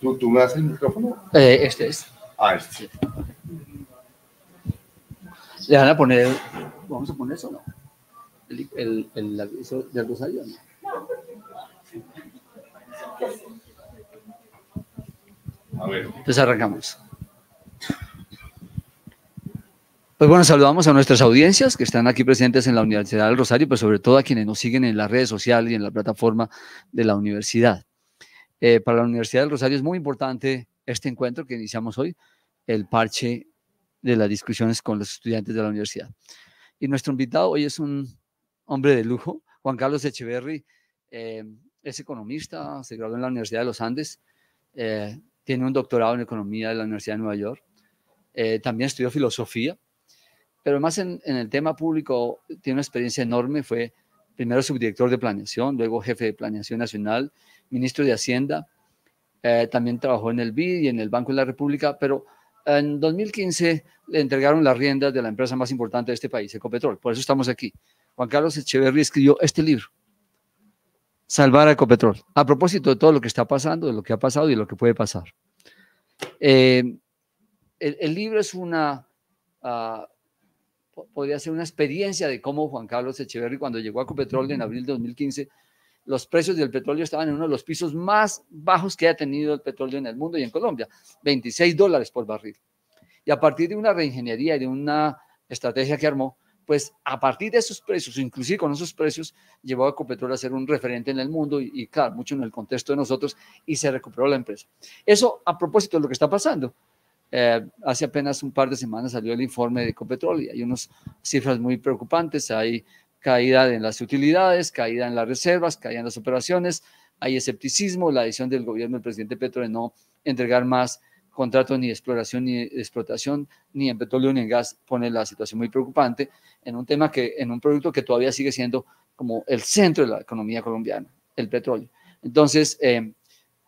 ¿Tú, tú me haces el micrófono? Eh, este es. Este. Ah, este. Le van a poner. ¿Vamos a poner eso no? El, aviso del rosario no. A ver. Entonces arrancamos. Pues bueno, saludamos a nuestras audiencias que están aquí presentes en la Universidad del Rosario, pero sobre todo a quienes nos siguen en las redes sociales y en la plataforma de la universidad. Eh, para la Universidad del Rosario es muy importante este encuentro que iniciamos hoy, el parche de las discusiones con los estudiantes de la universidad. Y nuestro invitado hoy es un hombre de lujo, Juan Carlos Echeverry, eh, es economista, se graduó en la Universidad de los Andes, eh, tiene un doctorado en economía de la Universidad de Nueva York, también estudió filosofía, pero más en, en, el tema público tiene una experiencia enorme, fue primero subdirector de planeación, luego jefe de planeación nacional, ministro de Hacienda, eh, también trabajó en el BID y en el Banco de la República, pero en 2015 le entregaron las riendas de la empresa más importante de este país, Ecopetrol. Por eso estamos aquí. Juan Carlos Echeverry escribió este libro, Salvar a Ecopetrol, a propósito de todo lo que está pasando, de lo que ha pasado y de lo que puede pasar. Eh, el, libro es una ah, podría ser una experiencia de cómo Juan Carlos Echeverry, cuando llegó a Copetrol en abril de 2015, los precios del petróleo estaban en uno de los pisos más bajos que ha tenido el petróleo en el mundo y en Colombia, 26 dólares por barril. Y a partir de una reingeniería y de una estrategia que armó, pues a partir de esos precios, inclusive con esos precios, llevó a Copetrol a ser un referente en el mundo y, y claro, mucho en el contexto de nosotros y se recuperó la empresa. Eso a propósito de lo que está pasando eh, hace apenas un par de semanas salió el informe de Ecopetrol y hay unas cifras muy preocupantes. Hay caída en las utilidades, caída en las reservas, caída en las operaciones, hay escepticismo, la decisión del gobierno del presidente Petro de no entregar más contratos ni exploración ni explotación, ni en petróleo ni en gas, pone la situación muy preocupante en un tema que, en un producto que todavía sigue siendo como el centro de la economía colombiana, el petróleo. Entonces, eh,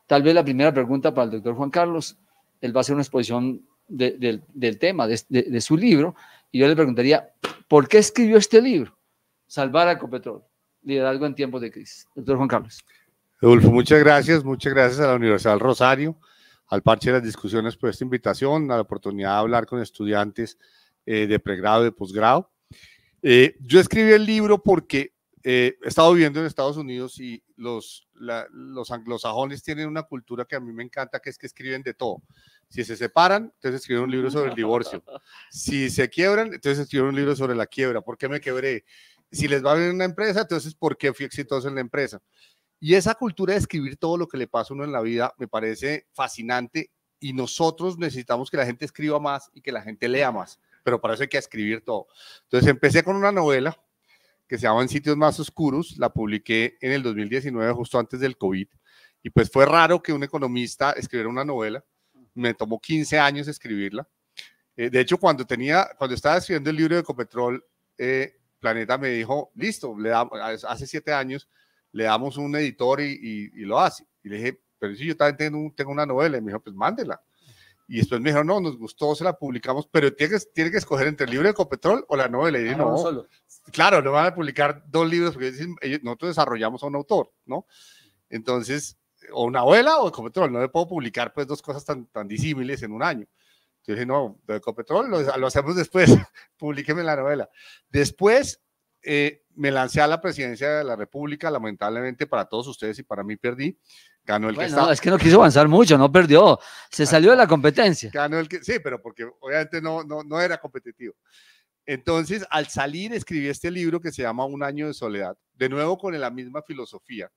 tal vez la primera pregunta para el doctor Juan Carlos, él va a hacer una exposición del tema, de, su libro, y yo le preguntaría, ¿por qué escribió este libro? Salvar a Copetrol, liderazgo en tiempos de crisis. Doctor Juan Carlos. Adolfo, muchas gracias, muchas gracias a la Universidad Rosario, al Parche de las Discusiones por esta invitación, a la oportunidad de hablar con estudiantes eh, de pregrado, de posgrado. Eh, yo escribí el libro porque eh, he estado viviendo en Estados Unidos y los, los anglosajones tienen una cultura que a mí me encanta, que es que escriben de todo. Si se separan, entonces escriben un libro sobre el divorcio. Si se quiebran, entonces escriben un libro sobre la quiebra. ¿Por qué me quebré? Si les va bien una empresa, entonces ¿por qué fui exitoso en la empresa? Y esa cultura de escribir todo lo que le pasa a uno en la vida me parece fascinante y nosotros necesitamos que la gente escriba más y que la gente lea más, pero para eso hay que escribir todo. Entonces empecé con una novela que se llama En Sitios Más Oscuros, la publiqué en el 2019, justo antes del COVID, y pues fue raro que un economista escribiera una novela, me tomó 15 años escribirla. Eh, de hecho, cuando, tenía, cuando estaba escribiendo el libro de Ecopetrol, eh, Planeta me dijo, listo, le damos, hace siete años le damos un editor y, y, lo hace. Y le dije, pero si yo también tengo, tengo una novela, y me dijo, pues mándela. Y después me dijo, no, nos gustó, se la publicamos, pero tiene que, tiene que escoger entre el libro de Ecopetrol o la novela. Y dije, ah, no, no, solo claro, no van a publicar dos libros porque nosotros desarrollamos a un autor, ¿no? Entonces, o una novela o Ecopetrol, no le puedo publicar pues dos cosas tan, tan disímiles en un año. Yo dije, no, de Ecopetrol lo, hacemos después, Publíqueme la novela. Después eh, me lancé a la presidencia de la República, lamentablemente para todos ustedes y para mí perdí. Ganó el que No, es que no quiso avanzar mucho, no perdió, se salió de la competencia. Ganó el que, sí, pero porque obviamente no, no era competitivo. Entonces, al salir, escribí este libro que se llama Un año de soledad, de nuevo con la misma filosofía.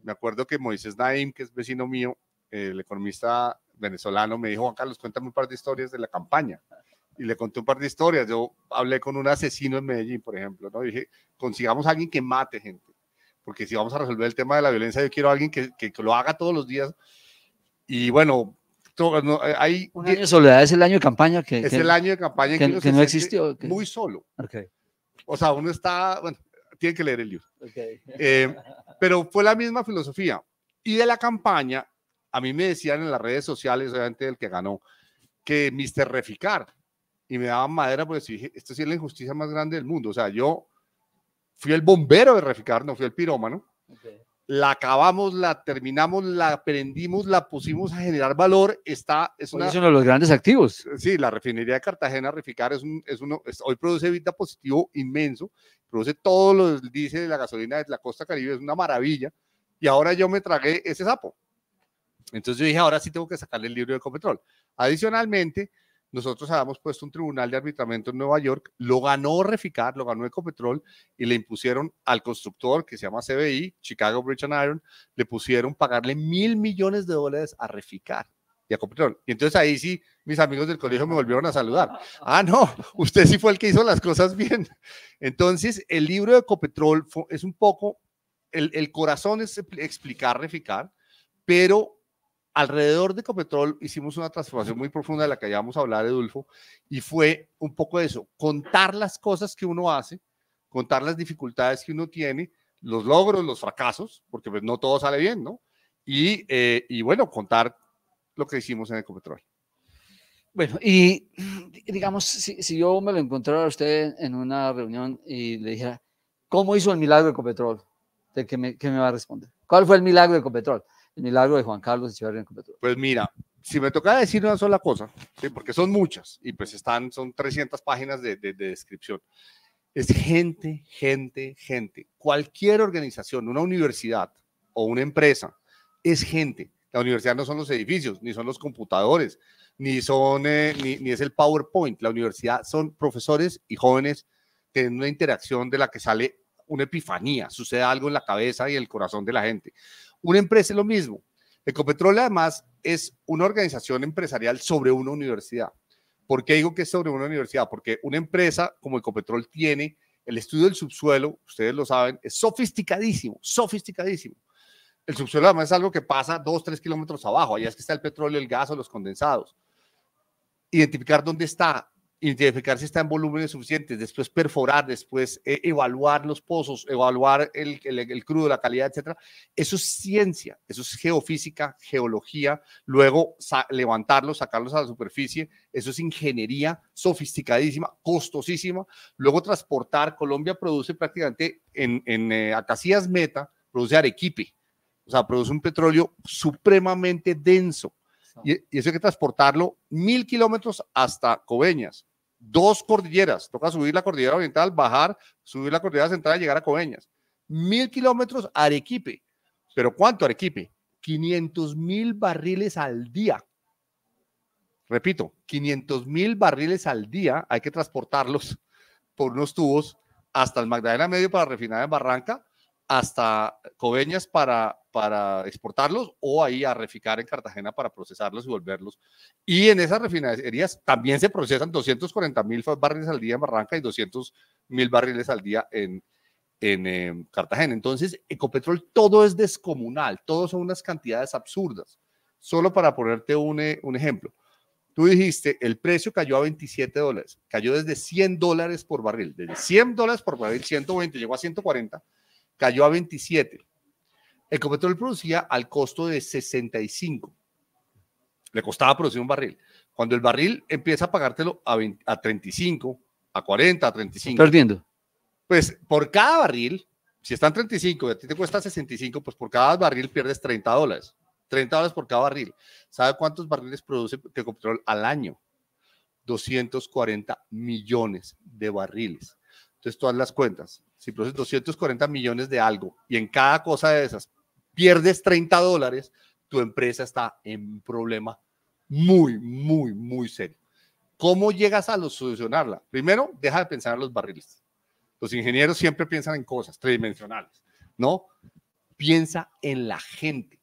Me acuerdo que Moisés Naim, que es vecino mío, el economista venezolano, me dijo, Juan Carlos, cuéntame un par de historias de la campaña. Y le conté un par de historias. Yo hablé con un asesino en Medellín, por ejemplo, ¿no? dije, consigamos a alguien que mate gente, porque si vamos a resolver el tema de la violencia, yo quiero a alguien que lo haga todos los días. Y bueno, no, eh, hay, un soledad es el año de campaña que es el año de campaña que, no existió muy solo o sea uno está bueno tiene que leer el libro eh, pero fue la misma filosofía y de la campaña a mí me decían en las redes sociales obviamente del que ganó que Mr. Reficar y me daban madera porque dije esto es la injusticia más grande del mundo o sea yo fui el bombero de Reficar no fui el pirómano la acabamos, la terminamos, la aprendimos, la pusimos a generar valor, está... Es, pues uno de los grandes activos. Eh, sí, la refinería de Cartagena, Reficar, es, es uno, hoy produce vida positivo inmenso, produce todos los que dice de la gasolina de la costa caribe, es una maravilla, y ahora yo me tragué ese sapo. Entonces yo dije, ahora sí tengo que sacarle el libro de Ecopetrol. Adicionalmente, nosotros habíamos puesto un tribunal de arbitramiento en Nueva York, lo ganó Reficar, lo ganó Ecopetrol y le impusieron al constructor que se llama CBI, Chicago Bridge and Iron, le pusieron pagarle mil millones de dólares a Reficar y a Ecopetrol. Y entonces ahí sí, mis amigos del colegio me volvieron a saludar. Ah, no, usted sí fue el que hizo las cosas bien. Entonces, el libro de Ecopetrol es un poco, el, el corazón es explicar, Reficar, pero alrededor de Ecopetrol hicimos una transformación muy profunda de la que ya vamos a hablar, Edulfo, y fue un poco eso, contar las cosas que uno hace, contar las dificultades que uno tiene, los logros, los fracasos, porque pues no todo sale bien, ¿no? Y, eh, bueno, contar lo que hicimos en Ecopetrol. Bueno, y digamos, si, yo me lo encontrara a usted en una reunión y le dijera, ¿cómo hizo el milagro de Ecopetrol? ¿De qué me, qué me va a responder? ¿Cuál fue el milagro de Ecopetrol? el milagro de Juan Carlos en Pues mira, si me toca decir una sola cosa, porque son muchas y pues están, son 300 páginas de, descripción. Es gente, gente, gente. Cualquier organización, una universidad o una empresa, es gente. La universidad no son los edificios, ni son los computadores, ni, son, eh, ni, es el PowerPoint. La universidad son profesores y jóvenes que tienen una interacción de la que sale una epifanía, sucede algo en la cabeza y el corazón de la gente. Una empresa es lo mismo. Ecopetrol además es una organización empresarial sobre una universidad. ¿Por qué digo que es sobre una universidad? Porque una empresa como Ecopetrol tiene el estudio del subsuelo, ustedes lo saben, es sofisticadísimo, sofisticadísimo. El subsuelo además es algo que pasa dos, tres kilómetros abajo, allá es que está el petróleo, el gas o los condensados. Identificar dónde está, identificar si está en volúmenes suficientes, después perforar, después eh, evaluar los pozos, evaluar el, el, el, crudo, la calidad, etcétera. Eso es ciencia, eso es geofísica, geología, luego levantarlo, levantarlos, sacarlos a la superficie, eso es ingeniería sofisticadísima, costosísima, luego transportar, Colombia produce prácticamente en, en eh, Meta, produce Arequipe, o sea, produce un petróleo supremamente denso, y, eso hay que transportarlo mil kilómetros hasta Coveñas dos cordilleras. Toca subir la cordillera oriental, bajar, subir la cordillera central y llegar a Coveñas. Mil kilómetros Arequipe. ¿Pero cuánto Arequipe? 500 mil barriles al día. Repito, 500 mil barriles al día hay que transportarlos por unos tubos hasta el Magdalena Medio para refinar en Barranca, hasta Coveñas para para exportarlos o ahí a reficar en Cartagena para procesarlos y volverlos. Y en esas refinerías también se procesan 240 mil barriles al día en Barranca y 200 mil barriles al día en, en em, Cartagena. Entonces, Ecopetrol todo es descomunal, todo son unas cantidades absurdas. Solo para ponerte un, eh, un ejemplo. Tú dijiste, el precio cayó a 27 dólares, cayó desde 100 dólares por barril, desde 100 dólares por barril, 120, llegó a 140, cayó a 27. Ecopetrol producía al costo de 65. Le costaba producir un barril. Cuando el barril empieza a pagártelo a, 35, a 40, a 35. Perdiendo. Pues por cada barril, si están 35 y a ti te cuesta 65, pues por cada barril pierdes 30 dólares. 30 dólares por cada barril. ¿Sabe cuántos barriles produce Ecopetrol al año? 240 millones de barriles. Entonces, todas las cuentas, si produces 240 millones de algo y en cada cosa de esas pierdes 30 dólares, tu empresa está en un problema muy, muy, muy serio. ¿Cómo llegas a solucionarla? Primero, deja de pensar en los barriles. Los ingenieros siempre piensan en cosas tridimensionales, ¿no? Piensa en la gente.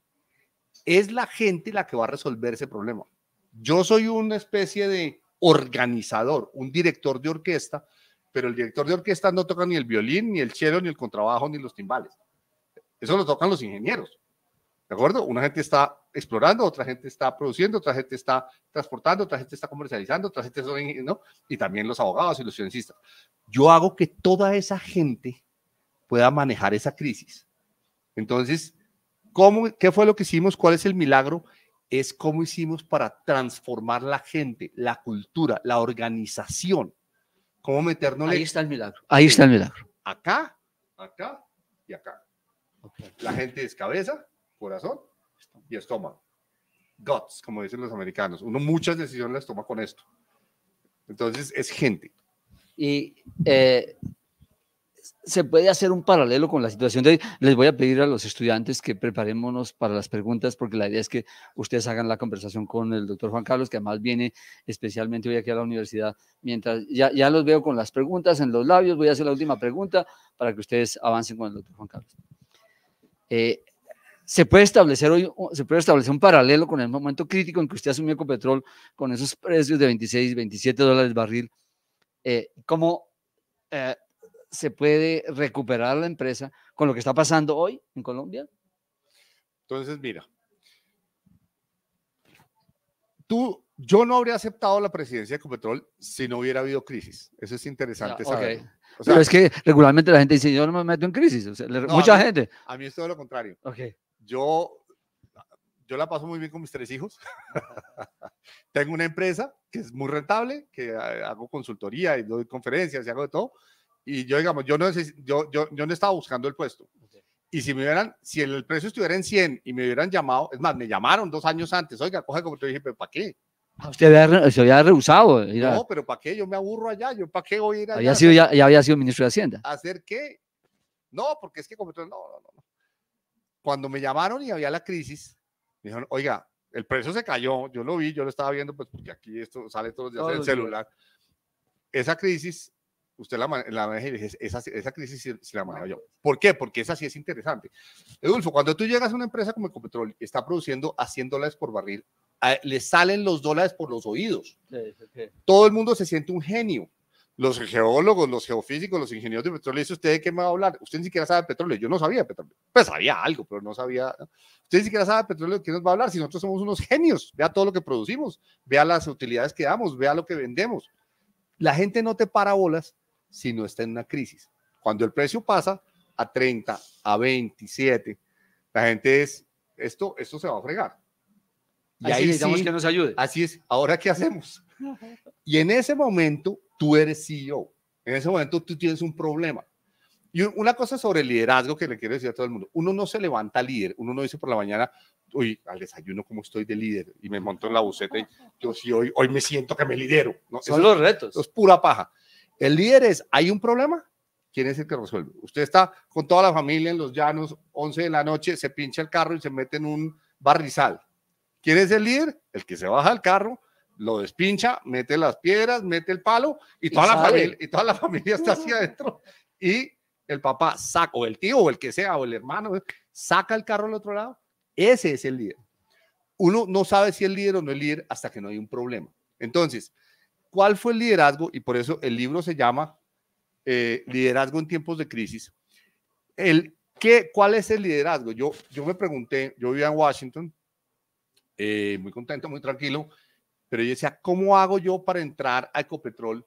Es la gente la que va a resolver ese problema. Yo soy una especie de organizador, un director de orquesta, pero el director de orquesta no toca ni el violín, ni el cello, ni el contrabajo, ni los timbales. Eso lo tocan los ingenieros. ¿De acuerdo? Una gente está explorando, otra gente está produciendo, otra gente está transportando, otra gente está comercializando, otra gente está, ¿no? Y también los abogados y los financistas. Yo hago que toda esa gente pueda manejar esa crisis. Entonces, ¿qué fue lo que hicimos? ¿Cuál es el milagro? Es cómo hicimos para transformar la gente, la cultura, la organización. ¿Cómo meternos? Ahí está el milagro. Ahí está el milagro. Acá, acá y acá. La gente es cabeza, corazón y estómago. Guts, como dicen los americanos. Uno muchas decisiones las toma con esto. Entonces es gente. Y eh, se puede hacer un paralelo con la situación de hoy. Les voy a pedir a los estudiantes que preparémonos para las preguntas, porque la idea es que ustedes hagan la conversación con el doctor Juan Carlos, que además viene especialmente hoy aquí a la universidad. Mientras ya los veo con las preguntas en los labios, voy a hacer la última pregunta para que ustedes avancen con el doctor Juan Carlos. Eh, se puede establecer hoy, se puede establecer un paralelo con el momento crítico en que usted asumió Ecopetrol con esos precios de 26, 27 dólares barril. Eh, ¿Cómo eh, se puede recuperar la empresa con lo que está pasando hoy en Colombia? Entonces, mira, tú yo no habría aceptado la presidencia de Ecopetrol si no hubiera habido crisis. Eso es interesante saber. O sea, Pero es que regularmente la gente dice, yo no me meto en crisis. mucha gente. A mí es todo lo contrario. Yo, yo la paso muy bien con mis tres hijos. Tengo una empresa que es muy rentable, que hago consultoría y doy conferencias y hago de todo. Y yo, digamos, yo no, yo, yo, yo no estaba buscando el puesto. Y si me hubieran, si el, precio estuviera en 100 y me hubieran llamado, es más, me llamaron dos años antes, oiga, coge como te dije, pero ¿para qué? Ah, usted se había rehusado. No, pero ¿para qué? Yo me aburro allá, yo ¿para qué voy a ir allá? sido, ya, había sido ministro de Hacienda. ¿Hacer qué? No, porque es que No, no, no. Cuando me llamaron y había la crisis, me dijeron, oiga, el precio se cayó, yo lo vi, yo lo estaba viendo, pues porque aquí esto sale todos los días en el celular. Esa crisis, usted la, maneja y esa, esa crisis se la manejo yo. ¿Por qué? Porque esa sí es interesante. Edulfo, cuando tú llegas a una empresa como Ecopetrol, está produciendo a dólares por barril le salen los dólares por los oídos. Todo el mundo se siente un genio. Los geólogos, los geofísicos, los ingenieros de petróleo, dice usted de qué me va a hablar. Usted ni siquiera sabe de petróleo. Yo no sabía de petróleo. Pues sabía algo, pero no sabía. Usted ni siquiera sabe de petróleo. ¿Qué nos va a hablar? Si nosotros somos unos genios, vea todo lo que producimos, vea las utilidades que damos, vea lo que vendemos. La gente no te para bolas si no está en una crisis. Cuando el precio pasa a 30, a 27, la gente es, esto, esto se va a fregar. Y ahí necesitamos que nos ayude. Así es. Ahora, ¿qué hacemos? Y en ese momento, tú eres CEO. En ese momento, tú tienes un problema. Y una cosa sobre el liderazgo que le quiero decir a todo el mundo. Uno no se levanta líder. Uno no dice por la mañana, uy, al desayuno, ¿cómo estoy de líder? Y me monto en la buceta y yo sí, hoy, hoy me siento que me lidero. No, Son los retos. Es pura paja. El líder es, ¿hay un problema? ¿Quién es el que resuelve? Usted está con toda la familia en los llanos, 11 de la noche, se pincha el carro y se mete en un barrizal ¿Quién es el líder? El que se baja al carro, lo despincha, mete las piedras, mete el palo y toda, la, familia, está hacia adentro. Y el papá saca, o el tío, o el que sea, o el hermano, saca el carro al otro lado. Ese es el líder. Uno no sabe si el líder o no es líder hasta que no hay un problema. Entonces, ¿cuál fue el liderazgo? Y por eso el libro se llama eh, Liderazgo en tiempos de crisis. El, ¿qué, ¿Cuál es el liderazgo? Yo, yo me pregunté, yo vivía en Washington eh, muy contento, muy tranquilo, pero yo decía, ¿cómo hago yo para entrar a Ecopetrol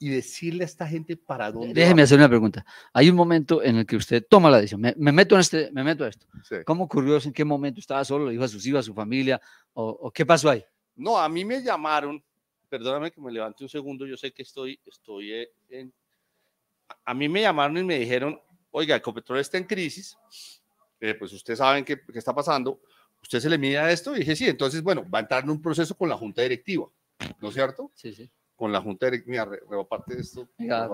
y decirle a esta gente para dónde? Déjeme hacer una pregunta. Hay un momento en el que usted toma la decisión, me, meto, en este, me meto a esto. ¿Cómo ocurrió eso? ¿En qué momento estaba solo? ¿Le dijo a sus hijos, a su familia? ¿O, qué pasó ahí? No, a mí me llamaron, perdóname que me levante un segundo, yo sé que estoy, estoy eh, en... A mí me llamaron y me dijeron, oiga, Ecopetrol está en crisis, eh, pues ustedes saben qué, qué está pasando, usted se le mide a esto y dije, sí, entonces, bueno, va a entrar en un proceso con la junta directiva, ¿no es cierto? Sí, sí. Con la junta directiva, mira, reparte de esto. Mira,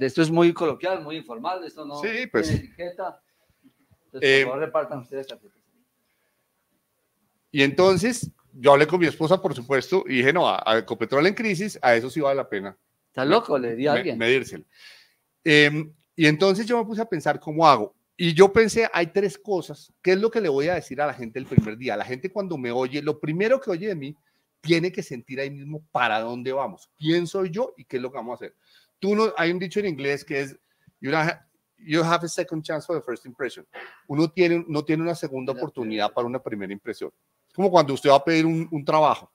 esto es muy coloquial, muy informal, esto no sí, pues, tiene etiqueta. Entonces, eh, repartan ustedes tarjetas. Y entonces, yo hablé con mi esposa, por supuesto, y dije, no, a, copetrol Ecopetrol en crisis, a eso sí vale la pena. Está loco, le di a alguien. Medírselo. Em, y entonces yo me puse a pensar, ¿cómo hago? Y yo pensé, hay tres cosas. ¿Qué es lo que le voy a decir a la gente el primer día? La gente cuando me oye, lo primero que oye de mí, tiene que sentir ahí mismo para dónde vamos, quién soy yo y qué es lo que vamos a hacer. Tú no, hay un dicho en inglés que es, you, have, a second chance for the first impression. Uno tiene, no tiene una segunda oportunidad para una primera impresión. Es como cuando usted va a pedir un, trabajo.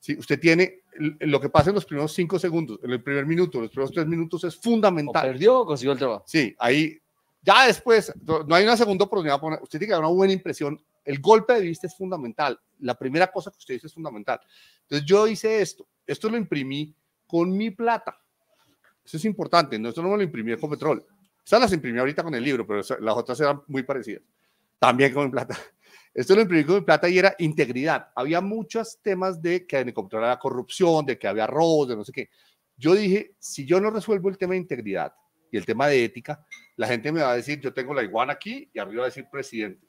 Si usted tiene lo que pasa en los primeros cinco segundos, en el primer minuto, en los primeros tres minutos es fundamental. O perdió o consiguió el trabajo. Sí, ahí ya después, no hay una segunda oportunidad. Usted tiene que dar una buena impresión. El golpe de vista es fundamental. La primera cosa que usted dice es fundamental. Entonces yo hice esto. Esto lo imprimí con mi plata. Eso es importante. No, esto no me lo imprimí con petróleo. Estas las imprimí ahorita con el libro, pero las otras eran muy parecidas. También con mi plata. Esto lo imprimí con mi plata y era integridad. Había muchos temas de que en la corrupción, de que había robos, de no sé qué. Yo dije, si yo no resuelvo el tema de integridad, y el tema de ética, la gente me va a decir, yo tengo la iguana aquí y arriba va a decir presidente.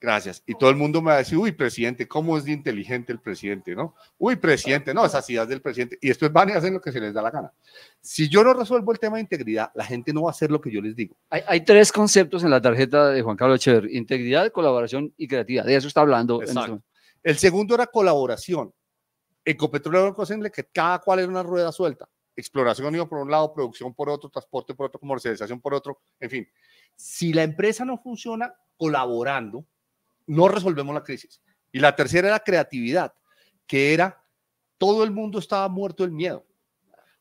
Gracias. Y todo el mundo me va a decir, uy, presidente, ¿cómo es inteligente el presidente? ¿No? Uy, presidente, no, esas ideas del presidente. Y después van y hacen lo que se les da la gana. Si yo no resuelvo el tema de integridad, la gente no va a hacer lo que yo les digo. Hay, tres conceptos en la tarjeta de Juan Carlos Echever. Integridad, colaboración y creatividad. De eso está hablando. Este el segundo era colaboración. Ecopetrol era una en que cada cual era una rueda suelta exploración por un lado, producción por otro, transporte por otro, comercialización por otro, en fin. Si la empresa no funciona colaborando, no resolvemos la crisis. Y la tercera era creatividad, que era todo el mundo estaba muerto del miedo.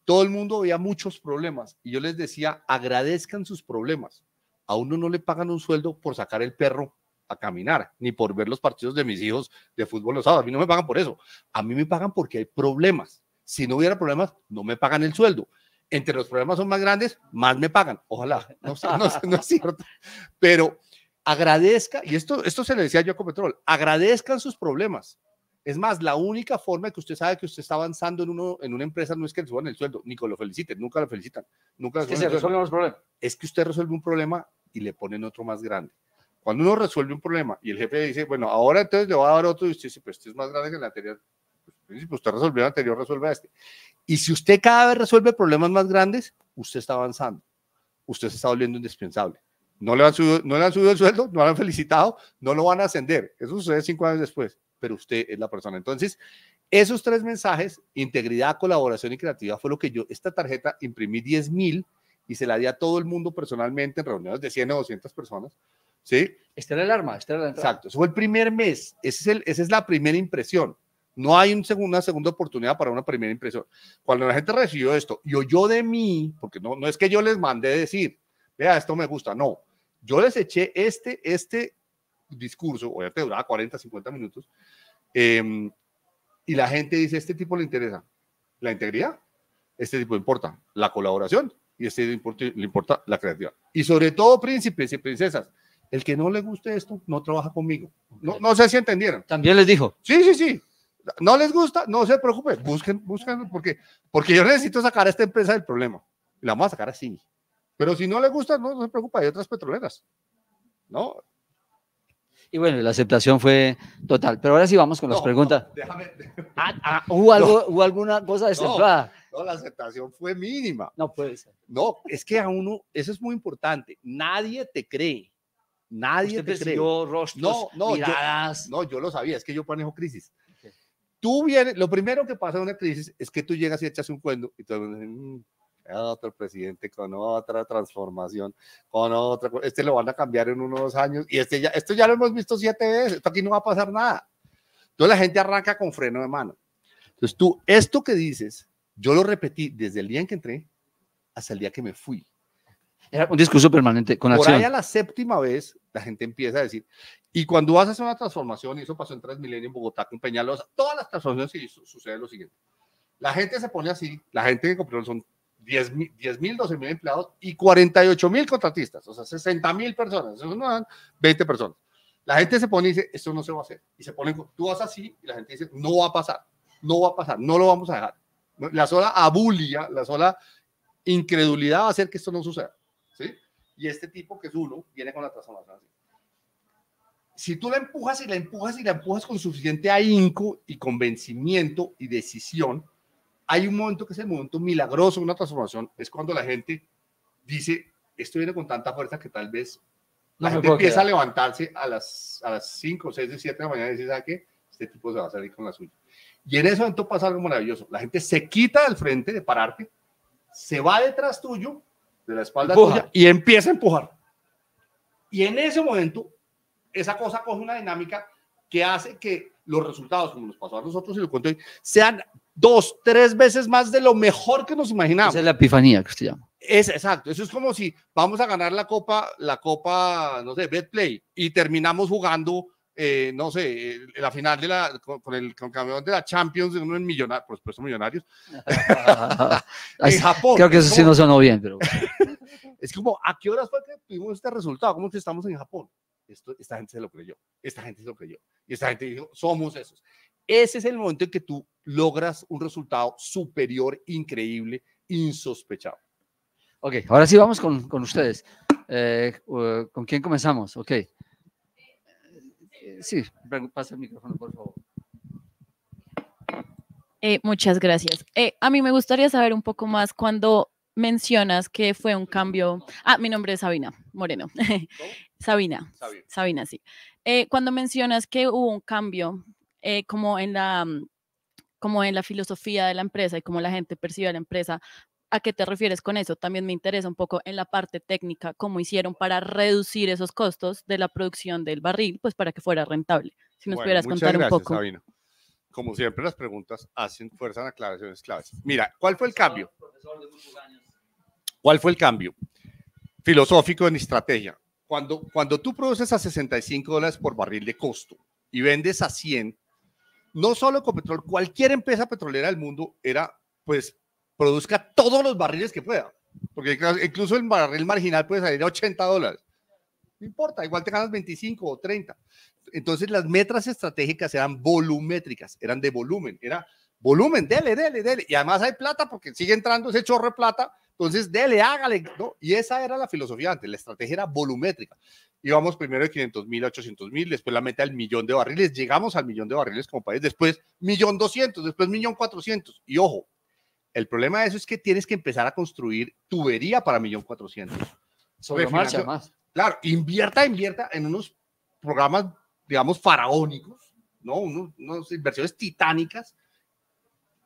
Todo el mundo veía muchos problemas y yo les decía, agradezcan sus problemas. A uno no le pagan un sueldo por sacar el perro a caminar, ni por ver los partidos de mis hijos de fútbol los sábados. A mí no me pagan por eso. A mí me pagan porque hay problemas. Si no hubiera problemas, no me pagan el sueldo. Entre los problemas son más grandes, más me pagan. Ojalá, no, es cierto. Pero agradezca, y esto, esto se le decía yo a Petrol, agradezcan sus problemas. Es más, la única forma que usted sabe que usted está avanzando en, uno, en una empresa no es que le suban el sueldo, ni que lo feliciten, nunca lo felicitan. Nunca es que resuelven los problemas. Es que usted resuelve un problema y le ponen otro más grande. Cuando uno resuelve un problema y el jefe dice, bueno, ahora entonces le va a dar otro, y usted dice, pues este es más grande que el anterior, si usted pues resolvió el anterior, resuelve este. Y si usted cada vez resuelve problemas más grandes, usted está avanzando. Usted se está volviendo indispensable. No le, han subido, no le han subido el sueldo, no le han felicitado, no lo van a ascender. Eso sucede cinco años después, pero usted es la persona. Entonces, esos tres mensajes, integridad, colaboración y creatividad, fue lo que yo, esta tarjeta, imprimí 10.000 y se la di a todo el mundo personalmente en reuniones de 100 o 200 personas. ¿Sí? está era el arma, la Exacto, fue el primer mes. Ese es el, esa es la primera impresión. No hay una segunda oportunidad para una primera impresión. Cuando la gente recibió esto y oyó de mí, porque no, no es que yo les mandé decir, vea, esto me gusta, no. Yo les eché este, este discurso, obviamente duraba 40, 50 minutos, em, y la gente dice, este tipo le interesa la integridad, este tipo le importa la colaboración y este tipo le importa la creatividad. Y sobre todo príncipes y princesas, el que no le guste esto no trabaja conmigo. No, no sé si entendieron. También les dijo. Sí, sí, sí. ¿No les gusta? No se preocupe, busquen, busquen, porque, porque yo necesito sacar a esta empresa del problema. la vamos a sacar así. Pero si no le gusta, no, se preocupa, hay otras petroleras. ¿No? Y bueno, la aceptación fue total. Pero ahora sí vamos con las preguntas. Ah, ah, ¿hubo, alguna cosa destemplada? No, la aceptación fue mínima. No puede ser. No, es que a uno, eso es muy importante. Nadie te cree. Nadie te cree no, no, no, yo lo sabía, es que yo manejo crisis. Tú vienes, lo primero que pasa en una crisis es que tú llegas y echas un cuento y todo el mundo mm, otro presidente con otra transformación, con otra, este lo van a cambiar en unos años y este ya, esto ya lo hemos visto siete veces, esto aquí no va a pasar nada. Entonces la gente arranca con freno de mano. Entonces tú, esto que dices, yo lo repetí desde el día en que entré hasta el día que me fui. Era un discurso permanente con acción. ahí a la séptima vez, la gente empieza a decir, y cuando haces una transformación, y eso pasó en Transmilenio, en Bogotá, con Peñalosa, todas las transformaciones y sucede lo siguiente. La gente se pone así, la gente que compró son 10 mil, mil, 12 mil empleados y 48 mil contratistas, o sea, 60 mil personas, eso no 20 personas. La gente se pone y dice, esto no se va a hacer. Y se ponen, tú vas así y la gente dice, no va a pasar, no va a pasar, no lo vamos a dejar. La sola abulia, la sola incredulidad va a hacer que esto no suceda. Y este tipo, que es uno, viene con la transformación Si tú la empujas y la empujas y la empujas con suficiente ahínco y convencimiento y decisión, hay un momento que es el momento milagroso, una transformación, es cuando la gente dice, esto viene con tanta fuerza que tal vez la gente empieza a levantarse a las, a las 5, 6, 7 de la mañana y dice, ¿sabe qué? Este tipo se va a salir con la suya. Y en ese momento pasa algo maravilloso. La gente se quita del frente de pararte, se va detrás tuyo de la espalda y empieza a empujar. Y en ese momento, esa cosa coge una dinámica que hace que los resultados, como nos pasó a nosotros y lo conté sean dos, tres veces más de lo mejor que nos imaginamos. Esa es la epifanía que se llama. Es exacto. Eso es como si vamos a ganar la copa, la copa, no sé, Betplay, y terminamos jugando, eh, no sé, eh, la final de la, con, el campeón de la Champions, uno en millonario, por supuesto, millonarios. en Creo que eso sí no sonó bien, pero. Es como, ¿a qué horas fue que tuvimos este resultado? ¿Cómo es que estamos en Japón? Esto, esta gente se lo creyó, esta gente se lo creyó, y esta gente dijo, somos esos. Ese es el momento en que tú logras un resultado superior, increíble, insospechado. Ok, ahora sí vamos con, con ustedes. Eh, ¿Con quién comenzamos? Ok. Eh, sí, pasa el micrófono, por favor. Eh, muchas gracias. a mí me gustaría saber un poco más cuando mencionas que fue un cambio. Ah, mi nombre es Sabina Moreno. Sabina. Sabina. sí. Eh, cuando mencionas que hubo un cambio eh, como en la mm, como en la filosofía de la empresa y cómo la gente percibe a la empresa, ¿a qué te refieres con eso? También me interesa un poco en la parte técnica, cómo hicieron para reducir esos costos de la producción del barril, pues para que fuera rentable. Si nos pudieras contar un poco. Sabina. Como siempre, las preguntas hacen, fuerzan aclaraciones claves. Mira, ¿cuál fue el cambio? profesor de ¿Cuál fue el cambio filosófico en estrategia? Cuando, cuando tú produces a 65 dólares por barril de costo y vendes a 100, no solo Ecopetrol, cualquier empresa petrolera del mundo era, pues, produzca todos los barriles que pueda. Porque incluso el barril marginal puede salir a 80 dólares. No importa, igual te ganas 25 o 30. Entonces las metas estratégicas eran volumétricas, eran de volumen, era volumen, dele, dele, dele. Y además hay plata porque sigue entrando ese chorro de plata entonces, dele, hágale, ¿no? Y esa era la filosofía antes, la estrategia era volumétrica. Íbamos primero de 500 mil a 800 mil, después la meta al millón de barriles, llegamos al millón de barriles como país, después millón 200, después millón 400. Y ojo, el problema de eso es que tienes que empezar a construir tubería para millón 400. Sobre marcha más. Claro, invierta, invierta en unos programas, digamos, faraónicos, ¿no? Unos, unas inversiones titánicas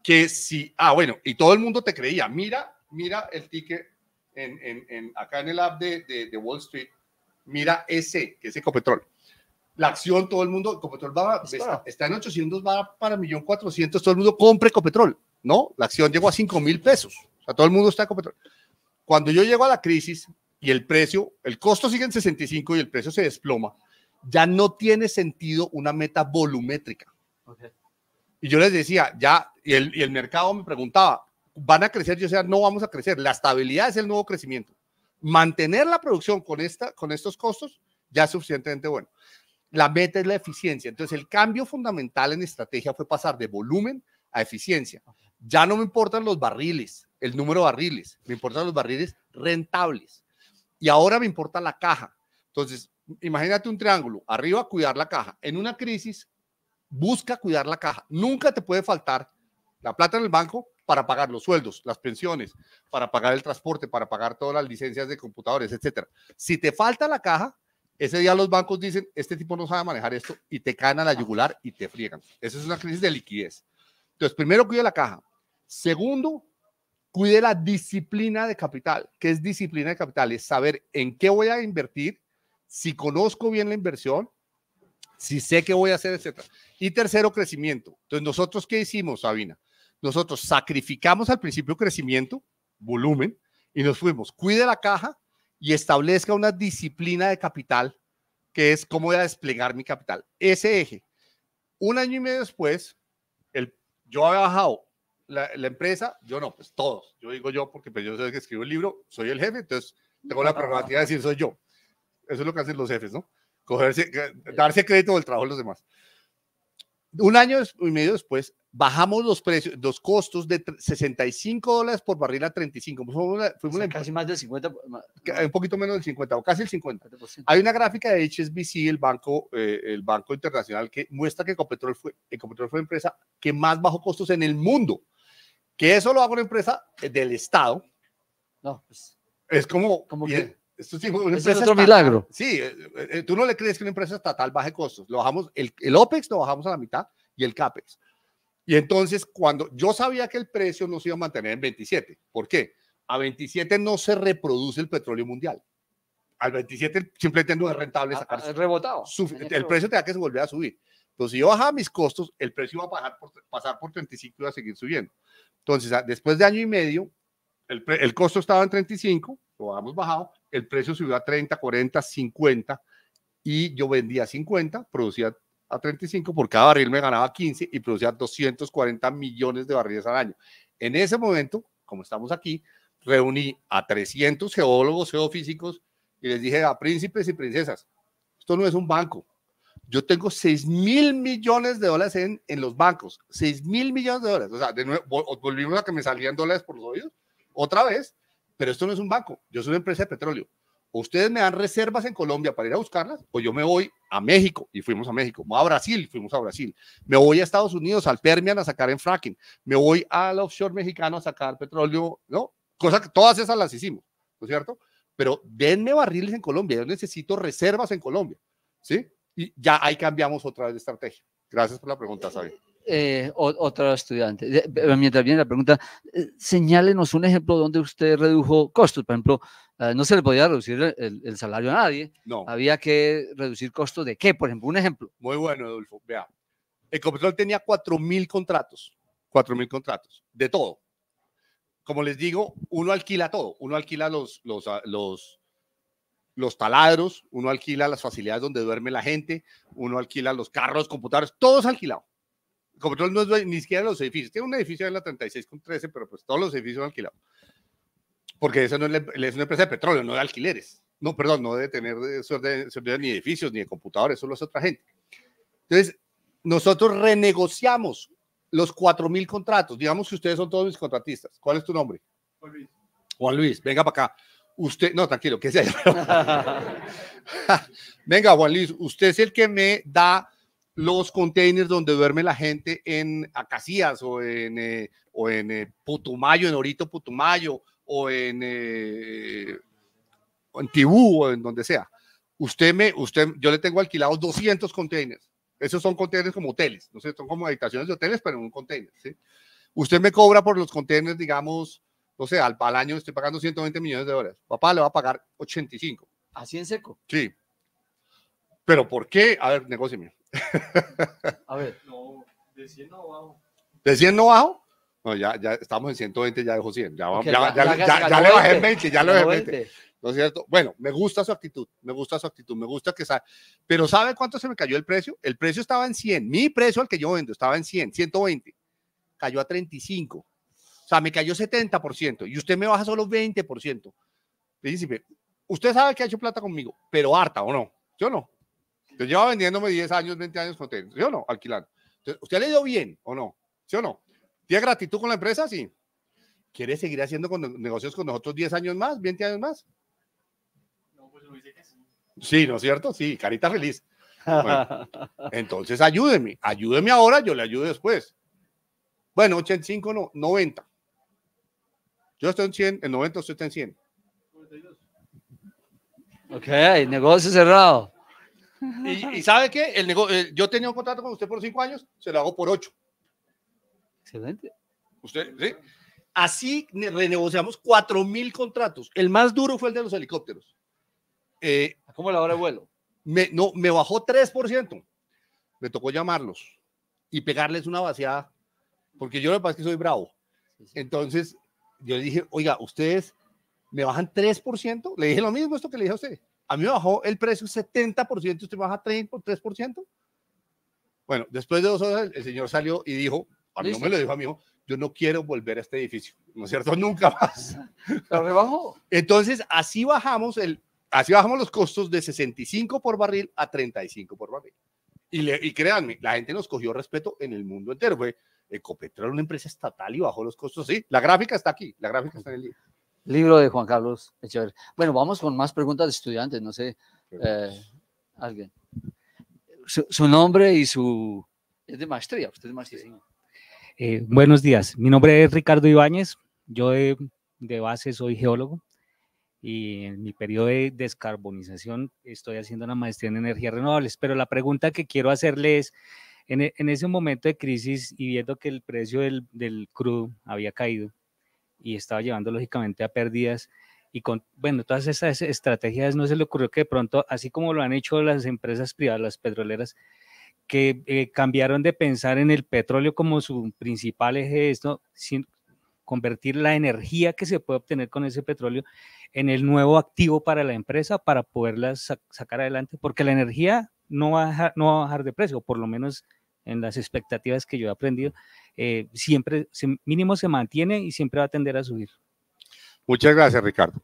que si, ah, bueno, y todo el mundo te creía, mira mira el ticket en, acá en el app de, Wall Street, mira ese, que es Ecopetrol. La acción, todo el mundo, Ecopetrol va, está, en 800, va para 1.400.000, todo el mundo compra Ecopetrol, ¿no? La acción llegó a 5.000 mil pesos, o sea, todo el mundo está en Ecopetrol. Cuando yo llego a la crisis y el precio, el costo sigue en 65 y el precio se desploma, ya no tiene sentido una meta volumétrica. Y yo les decía, ya, y el, y el mercado me preguntaba, van a crecer, yo sea, no vamos a crecer. La estabilidad es el nuevo crecimiento. Mantener la producción con, esta, con estos costos ya es suficientemente bueno. La meta es la eficiencia. Entonces, el cambio fundamental en estrategia fue pasar de volumen a eficiencia. Ya no me importan los barriles, el número de barriles, me importan los barriles rentables. Y ahora me importa la caja. Entonces, imagínate un triángulo, arriba cuidar la caja. En una crisis, busca cuidar la caja. Nunca te puede faltar la plata en el banco, para pagar los sueldos, las pensiones, para pagar el transporte, para pagar todas las licencias de computadores, etcétera. Si te falta la caja, ese día los bancos dicen, este tipo no sabe manejar esto y te caen a la yugular y te friegan. Esa es una crisis de liquidez. Entonces, primero, cuide la caja. Segundo, cuide la disciplina de capital. ¿Qué es disciplina de capital? Es saber en qué voy a invertir, si conozco bien la inversión, si sé qué voy a hacer, etcétera. Y tercero, crecimiento. Entonces, ¿nosotros qué hicimos, Sabina? nosotros sacrificamos al principio crecimiento, volumen, y nos fuimos, cuide la caja y establezca una disciplina de capital, que es cómo voy a desplegar mi capital. Ese eje. Un año y medio después, el, yo había bajado la, empresa, yo no, pues todos. Yo digo yo porque pues yo sé que escribo el libro, soy el jefe, entonces tengo la prerrogativa de decir soy yo. Eso es lo que hacen los jefes, ¿no? Cogerse, darse crédito del trabajo de los demás. Un año y medio después, bajamos los precios, los costos de 65 dólares por barril a 35. Fuimos, casi más de 50. Un poquito menos del 50 o casi el 50. Hay una gráfica de HSBC, el banco, eh, el banco internacional, que muestra que Ecopetrol fue, fue la empresa que más bajó costos en el mundo. Que eso lo haga una empresa eh, del Estado. No, pues, Es como. como que, es otro milagro. Sí, eh, tú no le crees que una empresa estatal baje costos. Lo bajamos, el, el OPEX lo bajamos a la mitad y el CAPEX y entonces, cuando yo sabía que el precio no se iba a mantener en 27, ¿por qué? A 27 no se reproduce el petróleo mundial. Al 27 simplemente no es rentable ah, sacarse ah, rebotado. el precio tenía que volver a subir. Entonces, si yo bajaba mis costos, el precio iba a pasar por, pasar por 35 y iba a seguir subiendo. Entonces, después de año y medio, el, el costo estaba en 35, lo habíamos bajado, el precio subió a 30, 40, 50 y yo vendía 50, producía a 35, por cada barril me ganaba 15 y producía 240 millones de barriles al año. En ese momento, como estamos aquí, reuní a 300 geólogos, geofísicos y les dije a príncipes y princesas, esto no es un banco. Yo tengo 6 mil millones de dólares en, en los bancos, 6 mil millones de dólares. O sea, de nuevo, volvimos a que me salían dólares por los oídos, otra vez, pero esto no es un banco, yo soy una empresa de petróleo ustedes me dan reservas en Colombia para ir a buscarlas, o pues yo me voy a México y fuimos a México, a Brasil, fuimos a Brasil, me voy a Estados Unidos, al Permian a sacar en fracking, me voy al offshore mexicano a sacar petróleo, ¿no? Cosa que todas esas las hicimos, ¿no es cierto? Pero denme barriles en Colombia, yo necesito reservas en Colombia, ¿sí? Y ya ahí cambiamos otra vez de estrategia. Gracias por la pregunta, Sabi eh, estudiante. Eh, mientras viene la pregunta, eh, señálenos un ejemplo donde usted redujo costos. Por ejemplo, eh, no se le podía reducir el, salario a nadie. No. Había que reducir costos de qué, por ejemplo, un ejemplo. Muy bueno, Adolfo. Vea, el control tenía 4.000 contratos, 4.000 contratos, de todo. Como les digo, uno alquila todo. Uno alquila los, ah, los, los, taladros, uno alquila las facilidades donde duerme la gente, uno alquila los carros, computadores, todos alquilados como no es ni siquiera los edificios. Tiene un edificio en la 36 con 13, pero pues todos los edificios alquilados. Porque eso no es, una empresa de petróleo, no de alquileres. No, perdón, no debe tener ni edificios ni de computadores, solo es otra gente. Entonces, nosotros renegociamos los 4.000 contratos. Digamos que ustedes son todos mis contratistas. ¿Cuál es tu nombre? Juan Luis. Juan Luis, venga para acá. Usted, no, tranquilo, que sea. venga, Juan Luis, usted es el que me da los containers donde duerme la gente en Acasías o en, eh, o en eh, Putumayo, en Orito Putumayo o eh, en, Tibú o en donde sea. Usted me, usted, yo le tengo alquilados 200 containers. Esos son containers como hoteles, no sé, son como habitaciones de hoteles, pero en un container. ¿sí? Usted me cobra por los containers, digamos, no sé, al, palaño año estoy pagando 120 millones de dólares. Papá le va a pagar 85. ¿Así en seco? Sí. ¿Pero por qué? A ver, negocio mío. A ver. No, de 100 no bajo. ¿De 100 no bajo? No, ya, ya estamos en 120, ya dejo 100. Ya, le bajé 20, ya le bajé 20. ¿No es cierto? Bueno, me gusta su actitud, me gusta su actitud, me gusta que sabe. Pero ¿sabe cuánto se me cayó el precio? El precio estaba en 100. Mi precio al que yo vendo estaba en 100, 120. Cayó a 35. O sea, me cayó 70% y usted me baja solo 20%. Príncipe, usted sabe que ha hecho plata conmigo, pero harta o no. Yo no. Entonces lleva vendiéndome 10 años, 20 años con ¿sí o no? Alquilando. ¿usted le dio bien o no? ¿Sí o no? ¿Tiene gratitud con la empresa? Sí. ¿Quiere seguir haciendo con, negocios con nosotros 10 años más, 20 años más? No, pues lo dice que sí. Sí, ¿no es cierto? Sí, carita feliz. entonces ayúdeme, ayúdeme ahora, yo le ayudo después. Bueno, 85, no, 90. Yo estoy en 100, en 90 usted está en 100. Ok, negocio cerrado. Y, sabe qué? El eh, yo tenía un contrato con usted por cinco años, se lo hago por ocho. Excelente. Usted, ¿sí? Así renegociamos cuatro mil contratos. El más duro fue el de los helicópteros. Eh, ¿Cómo la hora de vuelo? Me, no, me bajó 3%. Me tocó llamarlos y pegarles una vaciada, porque yo lo que pasa es que soy bravo. Entonces, yo le dije, oiga, ustedes me bajan 3%. Le dije lo mismo esto que le dije a usted. A mí me bajó el precio 70%, usted me baja 3%. Bueno, después de dos horas el señor salió y dijo, a mí no me lo dijo a mí, yo no quiero volver a este edificio, ¿no es cierto? Nunca más. ¿Lo rebajó? Entonces, así bajamos, el, así bajamos los costos de 65 por barril a 35 por barril. Y, créanme, la gente nos cogió respeto en el mundo entero. Fue Ecopetrol, una empresa estatal y bajó los costos. Sí, la gráfica está aquí, la gráfica está en el libro libro de Juan Carlos Echeverría. Bueno, vamos con más preguntas de estudiantes, no sé, eh, alguien. Su, nombre y su... Es de maestría, usted es maestría. Eh, buenos días, mi nombre es Ricardo Ibáñez, yo de, base soy geólogo y en mi periodo de descarbonización estoy haciendo una maestría en energías renovables, pero la pregunta que quiero hacerle es, en, e, ese momento de crisis y viendo que el precio del crudo había caído, y estaba llevando lógicamente a pérdidas. Y con, bueno, todas esas estrategias no se le ocurrió que de pronto, así como lo han hecho las empresas privadas, las petroleras, que eh, cambiaron de pensar en el petróleo como su principal eje, esto Sin, convertir la energía que se puede obtener con ese petróleo en el nuevo activo para la empresa para poderla sacar adelante, porque la energía no va, no va a bajar de precio, por lo menos en las expectativas que yo he aprendido, eh, siempre mínimo se mantiene y siempre va a tender a subir. Muchas gracias, Ricardo.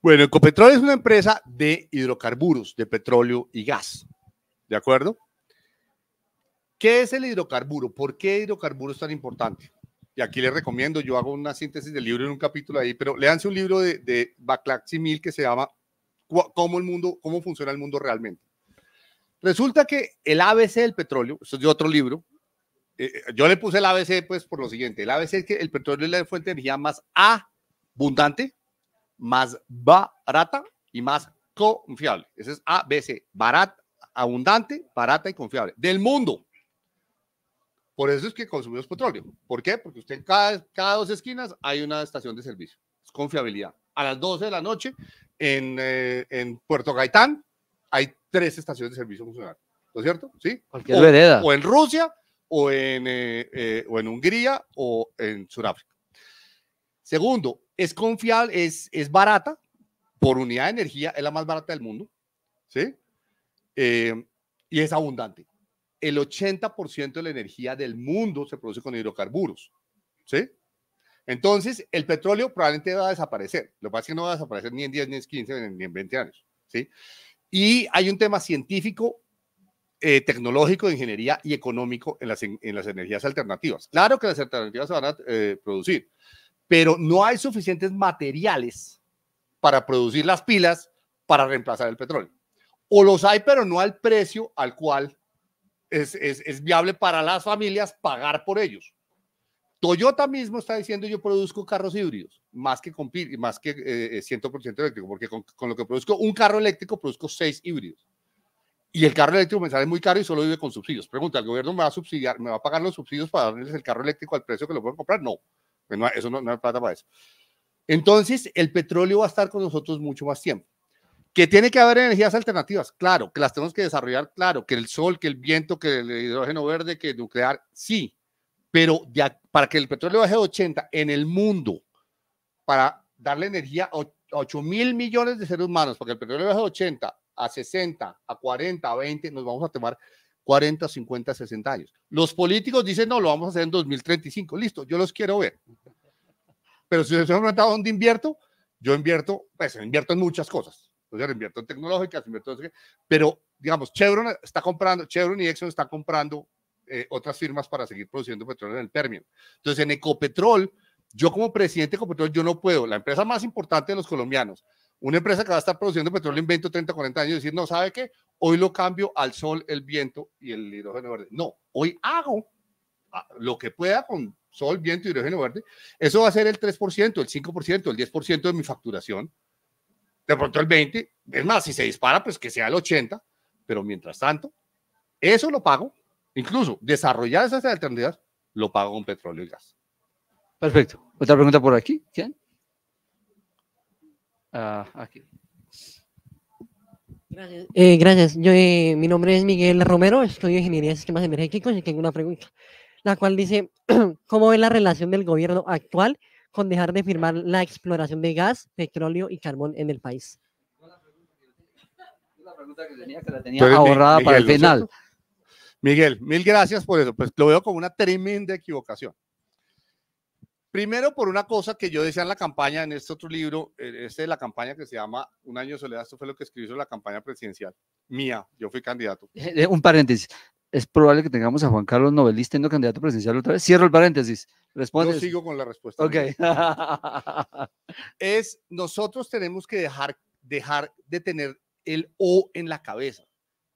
Bueno, Ecopetrol es una empresa de hidrocarburos, de petróleo y gas. ¿De acuerdo? ¿Qué es el hidrocarburo? ¿Por qué hidrocarburo es tan importante? Y aquí les recomiendo, yo hago una síntesis del libro en un capítulo ahí, pero léanse un libro de, de Simil que se llama ¿Cómo, el mundo, ¿Cómo funciona el mundo realmente? Resulta que el ABC del petróleo, esto es de otro libro, eh, eh, yo le puse el ABC pues por lo siguiente, el ABC es que el petróleo es la fuente de energía más abundante, más barata y más confiable. Ese es ABC, barata, abundante, barata y confiable del mundo. Por eso es que consumimos petróleo. ¿Por qué? Porque usted en cada, cada dos esquinas hay una estación de servicio. Es confiabilidad. A las 12 de la noche en, eh, en Puerto Gaitán hay tres estaciones de servicio funcional. ¿No es cierto? Sí. cualquier vereda. o en Rusia o en, eh, eh, o en Hungría o en Sudáfrica. Segundo, es confiable, es, es barata por unidad de energía, es la más barata del mundo, ¿sí? Eh, y es abundante. El 80% de la energía del mundo se produce con hidrocarburos, ¿sí? Entonces, el petróleo probablemente va a desaparecer. Lo que pasa es que no va a desaparecer ni en 10, ni en 15, ni en 20 años, ¿sí? Y hay un tema científico eh, tecnológico, de ingeniería y económico en las, en, las energías alternativas. Claro que las alternativas se van a eh, producir, pero no hay suficientes materiales para producir las pilas para reemplazar el petróleo. O los hay, pero no al precio al cual es, es, viable para las familias pagar por ellos. Toyota mismo está diciendo yo produzco carros híbridos, más que, más que eh, 100% eh, eléctrico, porque con, lo que produzco un carro eléctrico, produzco seis híbridos y el carro eléctrico me sale muy caro y solo vive con subsidios. Pregunta, ¿el gobierno me va a subsidiar, me va a pagar los subsidios para darles el carro eléctrico al precio que lo pueden comprar? No, pues eso no, no plata para eso. Entonces, el petróleo va a estar con nosotros mucho más tiempo. Que tiene que haber energías alternativas, claro, que las tenemos que desarrollar, claro, que el sol, que el viento, que el hidrógeno verde, que el nuclear, sí, pero para que el petróleo baje de 80 en el mundo, para darle energía a 8 mil millones de seres humanos, porque el petróleo baje de 80 a 60, a 40, a 20, nos vamos a tomar 40, 50, 60 años. Los políticos dicen, no, lo vamos a hacer en 2035. Listo, yo los quiero ver. Pero si ustedes me preguntado dónde invierto, yo invierto, pues invierto en muchas cosas. Entonces, invierto en tecnológicas, invierto en... Pero, digamos, Chevron está comprando, Chevron y Exxon están comprando eh, otras firmas para seguir produciendo petróleo en el Permian. Entonces, en Ecopetrol, yo como presidente de Ecopetrol, yo no puedo. La empresa más importante de los colombianos, una empresa que va a estar produciendo petróleo en 20 30, 40 años decir, no, ¿sabe qué? Hoy lo cambio al sol, el viento y el hidrógeno verde. No, hoy hago ah, lo que pueda con sol, viento, y hidrógeno verde. Eso va a ser el 3%, el 5%, el 10% de mi facturación. De pronto el 20%. Es más, si se dispara, pues que sea el 80%. Pero mientras tanto, eso lo pago. Incluso desarrollar esas alternativas lo pago con petróleo y gas. Perfecto. Otra pregunta por aquí. ¿Quién? Ah, aquí. Gracias. Eh, Yo, eh, mi nombre es Miguel Romero, estudio Ingeniería de Sistemas Energéticos y tengo una pregunta, la cual dice, ¿cómo ve la relación del gobierno actual con dejar de firmar la exploración de gas, petróleo y carbón en el país? La pregunta que tenía, que la tenía ahorrada para el final. Miguel, mil gracias por eso. Pues lo veo como una tremenda equivocación. Primero, por una cosa que yo decía en la campaña, en este otro libro, este de la campaña que se llama Un año soledad, esto fue lo que escribió sobre la campaña presidencial mía, yo fui candidato. Eh, eh, un paréntesis, es probable que tengamos a Juan Carlos Novelis siendo candidato presidencial otra vez. Cierro el paréntesis, responde. no sigo con la respuesta. Ok. es, nosotros tenemos que dejar, dejar de tener el O en la cabeza.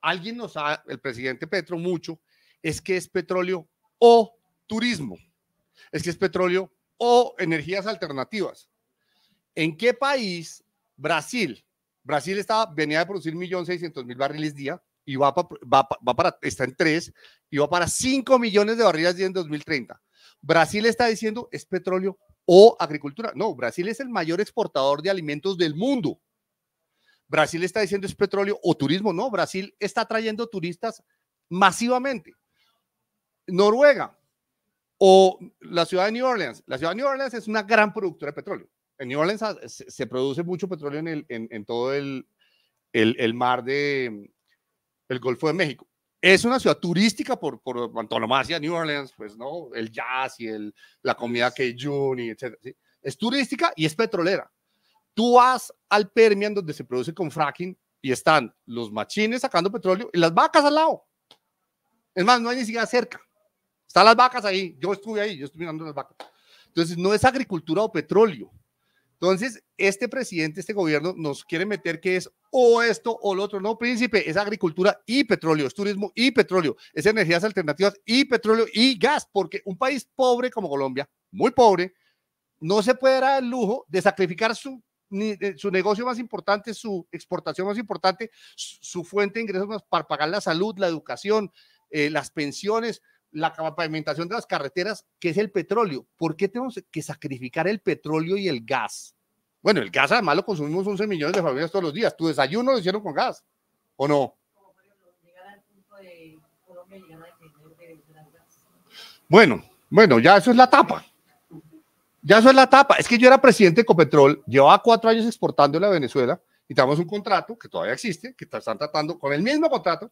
Alguien nos ha, el presidente Petro mucho, es que es petróleo o turismo. Es que es petróleo o energías alternativas. ¿En qué país? Brasil. Brasil está, venía de producir 1.600.000 barriles día y va, para, está en 3 y va para 5 millones de barriles día en 2030. Brasil está diciendo es petróleo o agricultura. No, Brasil es el mayor exportador de alimentos del mundo. Brasil está diciendo es petróleo o turismo. No, Brasil está trayendo turistas masivamente. Noruega, o la ciudad de New Orleans. La ciudad de New Orleans es una gran productora de petróleo. En New Orleans ah, se, produce mucho petróleo en, el, en, todo el, mar de Golfo de México. Es una ciudad turística por, por antonomasia, New Orleans, pues no, el jazz y el, la comida que y etcétera. Es turística y es petrolera. Tú vas al Permian donde se produce con fracking y están los machines sacando petróleo y las vacas al lado. Es más, no hay ni siquiera cerca. Están las vacas ahí. Yo estuve ahí, yo estuve mirando las vacas. Entonces, no es agricultura o petróleo. Entonces, este presidente, este gobierno nos quiere meter que es o esto o lo otro. No, príncipe, es agricultura y petróleo, es turismo y petróleo, es energías alternativas y petróleo y gas, porque un país pobre como Colombia, muy pobre, no se puede dar el lujo de sacrificar su, eh, su negocio más importante, su exportación más importante, su, fuente de ingresos más para pagar la salud, la educación, eh, las pensiones la pavimentación de las carreteras, que es el petróleo. ¿Por qué tenemos que sacrificar el petróleo y el gas? Bueno, el gas además lo consumimos 11 millones de familias todos los días. Tu desayuno lo hicieron con gas, ¿o no? Bueno, bueno, ya eso es la tapa. Ya eso es la tapa. Es que yo era presidente de Copetrol, llevaba cuatro años exportando a Venezuela y tenemos un contrato que todavía existe, que están tratando con el mismo contrato,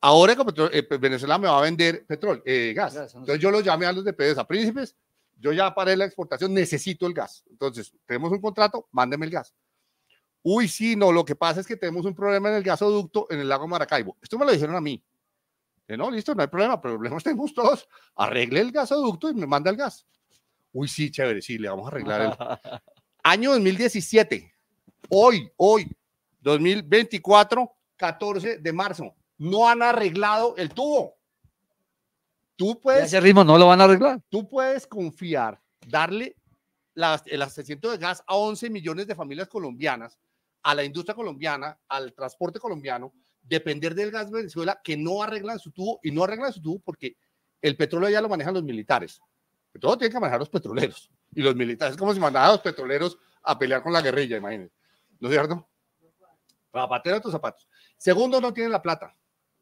Ahora eh, Venezuela me va a vender petróleo, eh, gas. Entonces yo lo llamé a los de a príncipes, yo ya paré la exportación, necesito el gas. Entonces, tenemos un contrato, mándeme el gas. Uy, sí, no, lo que pasa es que tenemos un problema en el gasoducto en el lago Maracaibo. Esto me lo dijeron a mí. no, listo, no hay problema, problemas tenemos todos. Arregle el gasoducto y me manda el gas. Uy, sí, chévere, sí, le vamos a arreglar el... Año 2017, hoy, hoy, 2024, 14 de marzo no han arreglado el tubo. Tú puedes. Ese ritmo no lo van a arreglar. Tú puedes confiar, darle el asesinato de gas a 11 millones de familias colombianas, a la industria colombiana, al transporte colombiano, depender del gas de Venezuela, que no arreglan su tubo y no arreglan su tubo porque el petróleo ya lo manejan los militares. Todo tiene que manejar los petroleros y los militares. Es como si mandaran a los petroleros a pelear con la guerrilla, imagínense. ¿No es cierto? Zapatero a tus zapatos. Segundo, no tienen la plata.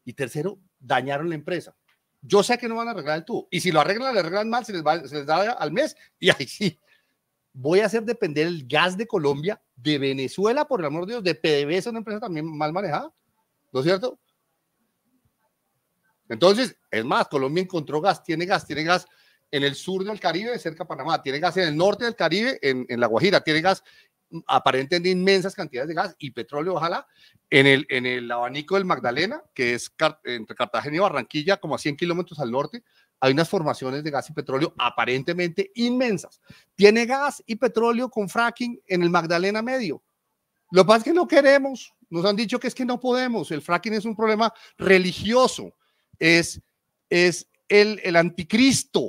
Y tercero, dañaron la empresa. Yo sé que no van a arreglar el tubo. Y si lo arreglan, le arreglan mal, se les, da al mes. Y ahí sí. Voy a hacer depender el gas de Colombia, de Venezuela, por el amor de Dios, de PDVSA, una empresa también mal manejada. ¿No es cierto? Entonces, es más, Colombia encontró gas, tiene gas, tiene gas en el sur del Caribe, cerca de Panamá, tiene gas en el norte del Caribe, en, en La Guajira, tiene gas aparentemente inmensas cantidades de gas y petróleo, ojalá, en el, en el abanico del Magdalena, que es entre Cartagena y Barranquilla, como a 100 kilómetros al norte, hay unas formaciones de gas y petróleo aparentemente inmensas. Tiene gas y petróleo con fracking en el Magdalena Medio. Lo que es que no queremos, nos han dicho que es que no podemos, el fracking es un problema religioso, es, es el, el anticristo,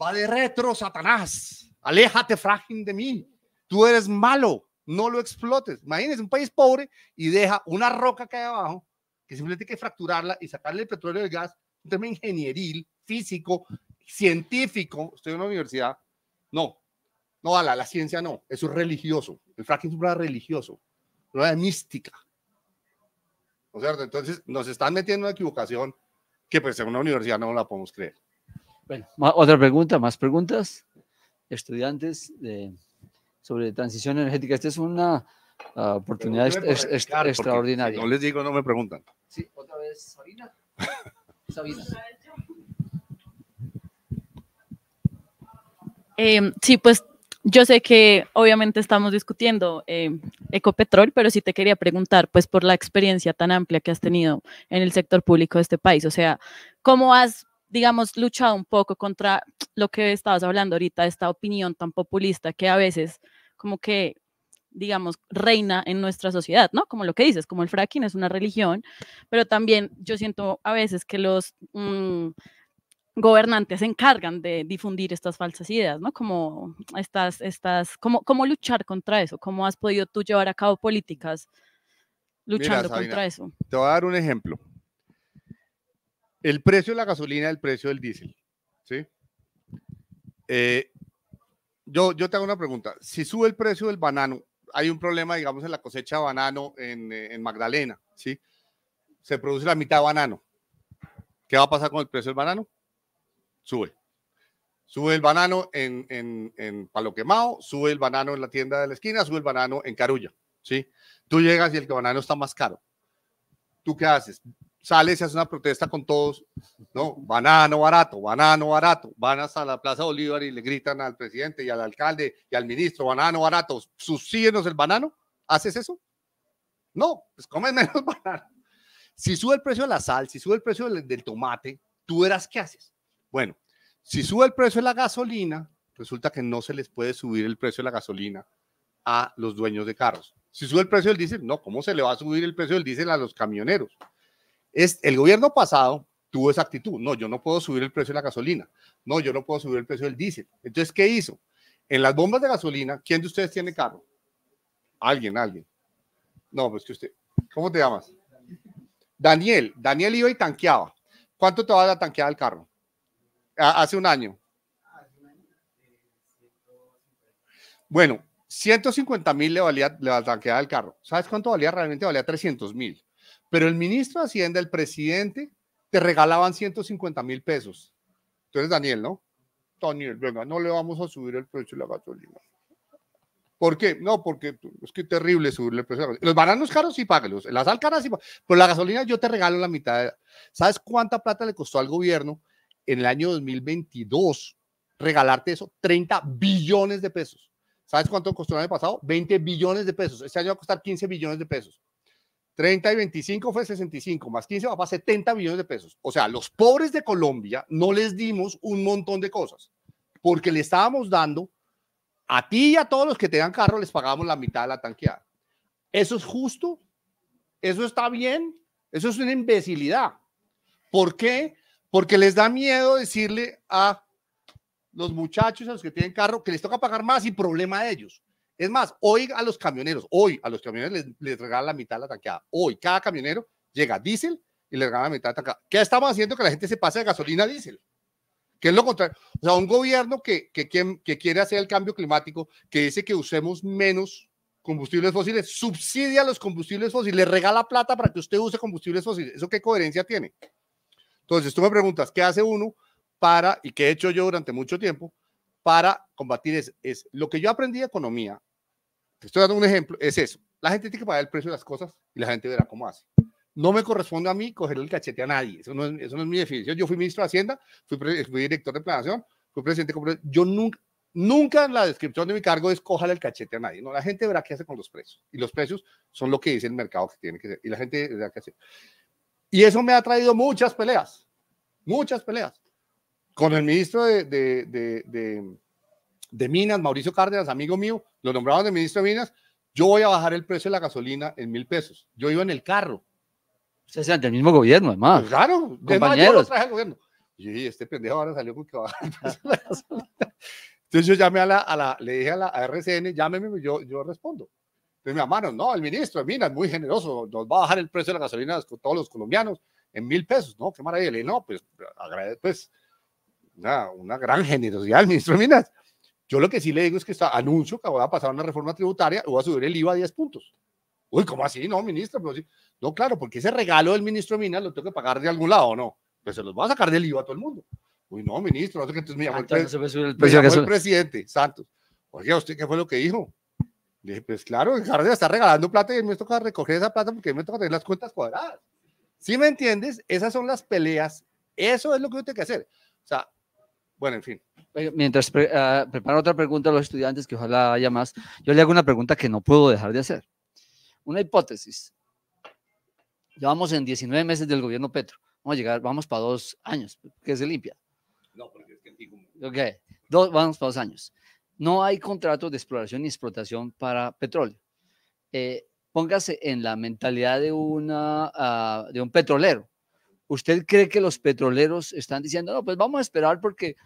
va de retro Satanás, aléjate fracking de mí tú eres malo, no lo explotes. Imagínense un país pobre y deja una roca que abajo, que simplemente hay que fracturarla y sacarle el petróleo el gas, un tema ingenieril, físico, científico. Estoy en una universidad. No, no, la, la ciencia no, eso es religioso. El fracking es un problema religioso, un problema mística. ¿No es Entonces nos están metiendo en una equivocación que pues en una universidad no la podemos creer. Bueno, otra pregunta, más preguntas. Estudiantes de sobre transición energética. Esta es una ah, oportunidad extraordinaria. no les digo, no me preguntan. Sí, otra vez, Sabina. Sabina. Eh, sí, pues yo sé que obviamente estamos discutiendo eh, Ecopetrol, pero sí te quería preguntar, pues por la experiencia tan amplia que has tenido en el sector público de este país, o sea, ¿cómo has, digamos, luchado un poco contra lo que estabas hablando ahorita, esta opinión tan populista que a veces como que, digamos, reina en nuestra sociedad, ¿no? Como lo que dices, como el fracking es una religión, pero también yo siento a veces que los mm, gobernantes se encargan de difundir estas falsas ideas, ¿no? Como estas, estas, ¿cómo, cómo luchar contra eso? ¿Cómo has podido tú llevar a cabo políticas luchando contra eso? Te voy a dar un ejemplo. El precio de la gasolina, el precio del diésel, ¿sí? Eh, yo, yo te hago una pregunta. Si sube el precio del banano, hay un problema, digamos, en la cosecha de banano en, eh, Magdalena, ¿sí? Se produce la mitad de banano. ¿Qué va a pasar con el precio del banano? Sube. Sube el banano en, en, Palo Quemado, sube el banano en la tienda de la esquina, sube el banano en Carulla, ¿sí? Tú llegas y el banano está más caro. ¿Tú qué haces? sales y hace una protesta con todos, no, banano barato, banano barato, van hasta la Plaza Bolívar y le gritan al presidente y al alcalde y al ministro, banano barato, subsídenos el banano, ¿haces eso? No, pues comen menos banano. Si sube el precio de la sal, si sube el precio del, del tomate, tú verás qué haces. Bueno, si sube el precio de la gasolina, resulta que no se les puede subir el precio de la gasolina a los dueños de carros. Si sube el precio del diésel, no, ¿cómo se le va a subir el precio del diésel a los camioneros? Es, el gobierno pasado tuvo esa actitud, no, yo no puedo subir el precio de la gasolina, no, yo no puedo subir el precio del diésel. Entonces, ¿qué hizo? En las bombas de gasolina, ¿quién de ustedes tiene carro? Alguien, alguien. No, pues que usted, ¿cómo te llamas? Daniel, Daniel iba y tanqueaba. ¿Cuánto te va a dar tanqueada el carro? hace un año. Bueno, 150 mil le valía la tanqueada el carro. ¿Sabes cuánto valía? Realmente valía 300 mil. Pero el ministro de Hacienda, el presidente, te regalaban 150 mil pesos. Entonces, Daniel, ¿no? Daniel, venga, no le vamos a subir el precio de la gasolina. ¿Por qué? No, porque es pues, que terrible subirle el precio. Los bananos caros sí págalos, las alcaras sí sí, pero la gasolina yo te regalo la mitad. ¿Sabes cuánta plata le costó al gobierno en el año 2022 regalarte eso? 30 billones de pesos. ¿Sabes cuánto costó el año pasado? 20 billones de pesos. Este año va a costar 15 billones de pesos. 30 y 25 fue 65, más 15 va a 70 millones de pesos. O sea, los pobres de Colombia no les dimos un montón de cosas, porque le estábamos dando a ti y a todos los que tengan carro, les pagamos la mitad de la tanqueada. ¿Eso es justo? ¿Eso está bien? Eso es una imbecilidad. ¿Por qué? Porque les da miedo decirle a los muchachos, a los que tienen carro, que les toca pagar más y problema de ellos. Es más, hoy a los camioneros, hoy a los camioneros les, regala regalan la mitad de la tanqueada. Hoy cada camionero llega a diésel y les regalan la mitad de la tanqueada. ¿Qué estamos haciendo que la gente se pase de gasolina a diésel? que es lo contrario. O sea, un gobierno que, que, que, quiere hacer el cambio climático, que dice que usemos menos combustibles fósiles, subsidia los combustibles fósiles, regala plata para que usted use combustibles fósiles. ¿Eso qué coherencia tiene? Entonces, tú me preguntas, ¿qué hace uno para, y qué he hecho yo durante mucho tiempo, para combatir eso? Es, lo que yo aprendí de economía te estoy dando un ejemplo, es eso. La gente tiene que pagar el precio de las cosas y la gente verá cómo hace. No me corresponde a mí coger el cachete a nadie. Eso no es, mi definición. Yo fui ministro de Hacienda, fui, director de planación, fui presidente. Yo nunca, nunca en la descripción de mi cargo es cójale el cachete a nadie. No, la gente verá qué hace con los precios. Y los precios son lo que dice el mercado que tiene que ser. Y la gente verá qué hacer. Y eso me ha traído muchas peleas. Muchas peleas. Con el ministro de de Minas, Mauricio Cárdenas, amigo mío, lo nombraban de ministro de Minas, yo voy a bajar el precio de la gasolina en mil pesos. Yo iba en el carro. Ustedes eran del mismo gobierno, además. Pues claro, compañeros. Yo al gobierno. Y este pendejo ahora salió con que bajar el precio de la gasolina. Entonces yo llamé a la, a la le dije a la RCN, llámeme, yo, yo respondo. Entonces me hermano, no, el ministro de Minas, muy generoso, nos va a bajar el precio de la gasolina a todos los colombianos en mil pesos, ¿no? Qué maravilla. Le dije, no, pues, agradezco, pues, una, una gran generosidad al ministro de Minas. Yo lo que sí le digo es que está, anuncio que voy a pasar una reforma tributaria y voy a subir el IVA a 10 puntos. Uy, ¿cómo así? No, ministro, No, claro, porque ese regalo del ministro Minas lo tengo que pagar de algún lado, ¿no? Pues se los va a sacar del IVA a todo el mundo. Uy, no, ministro, entonces me llamó, el, presidente Santos. Oye, ¿usted qué fue lo que dijo? Le dije, pues claro, el de está regalando plata y a mí me toca recoger esa plata porque me toca tener las cuentas cuadradas. ¿Sí me entiendes? Esas son las peleas. Eso es lo que yo tengo que hacer. O sea, bueno, en fin mientras ah, preparo otra pregunta a los estudiantes, que ojalá haya más, yo le hago una pregunta que no puedo dejar de hacer. Una hipótesis. Llevamos en 19 meses del gobierno Petro. Vamos a llegar, vamos para dos años, que se limpia. No, porque es que Ok, dos, vamos para dos años. No hay contratos de exploración y explotación para petróleo. Eh, póngase en la mentalidad de, una, ah, de un petrolero. ¿Usted cree que los petroleros están diciendo, no, pues vamos a esperar porque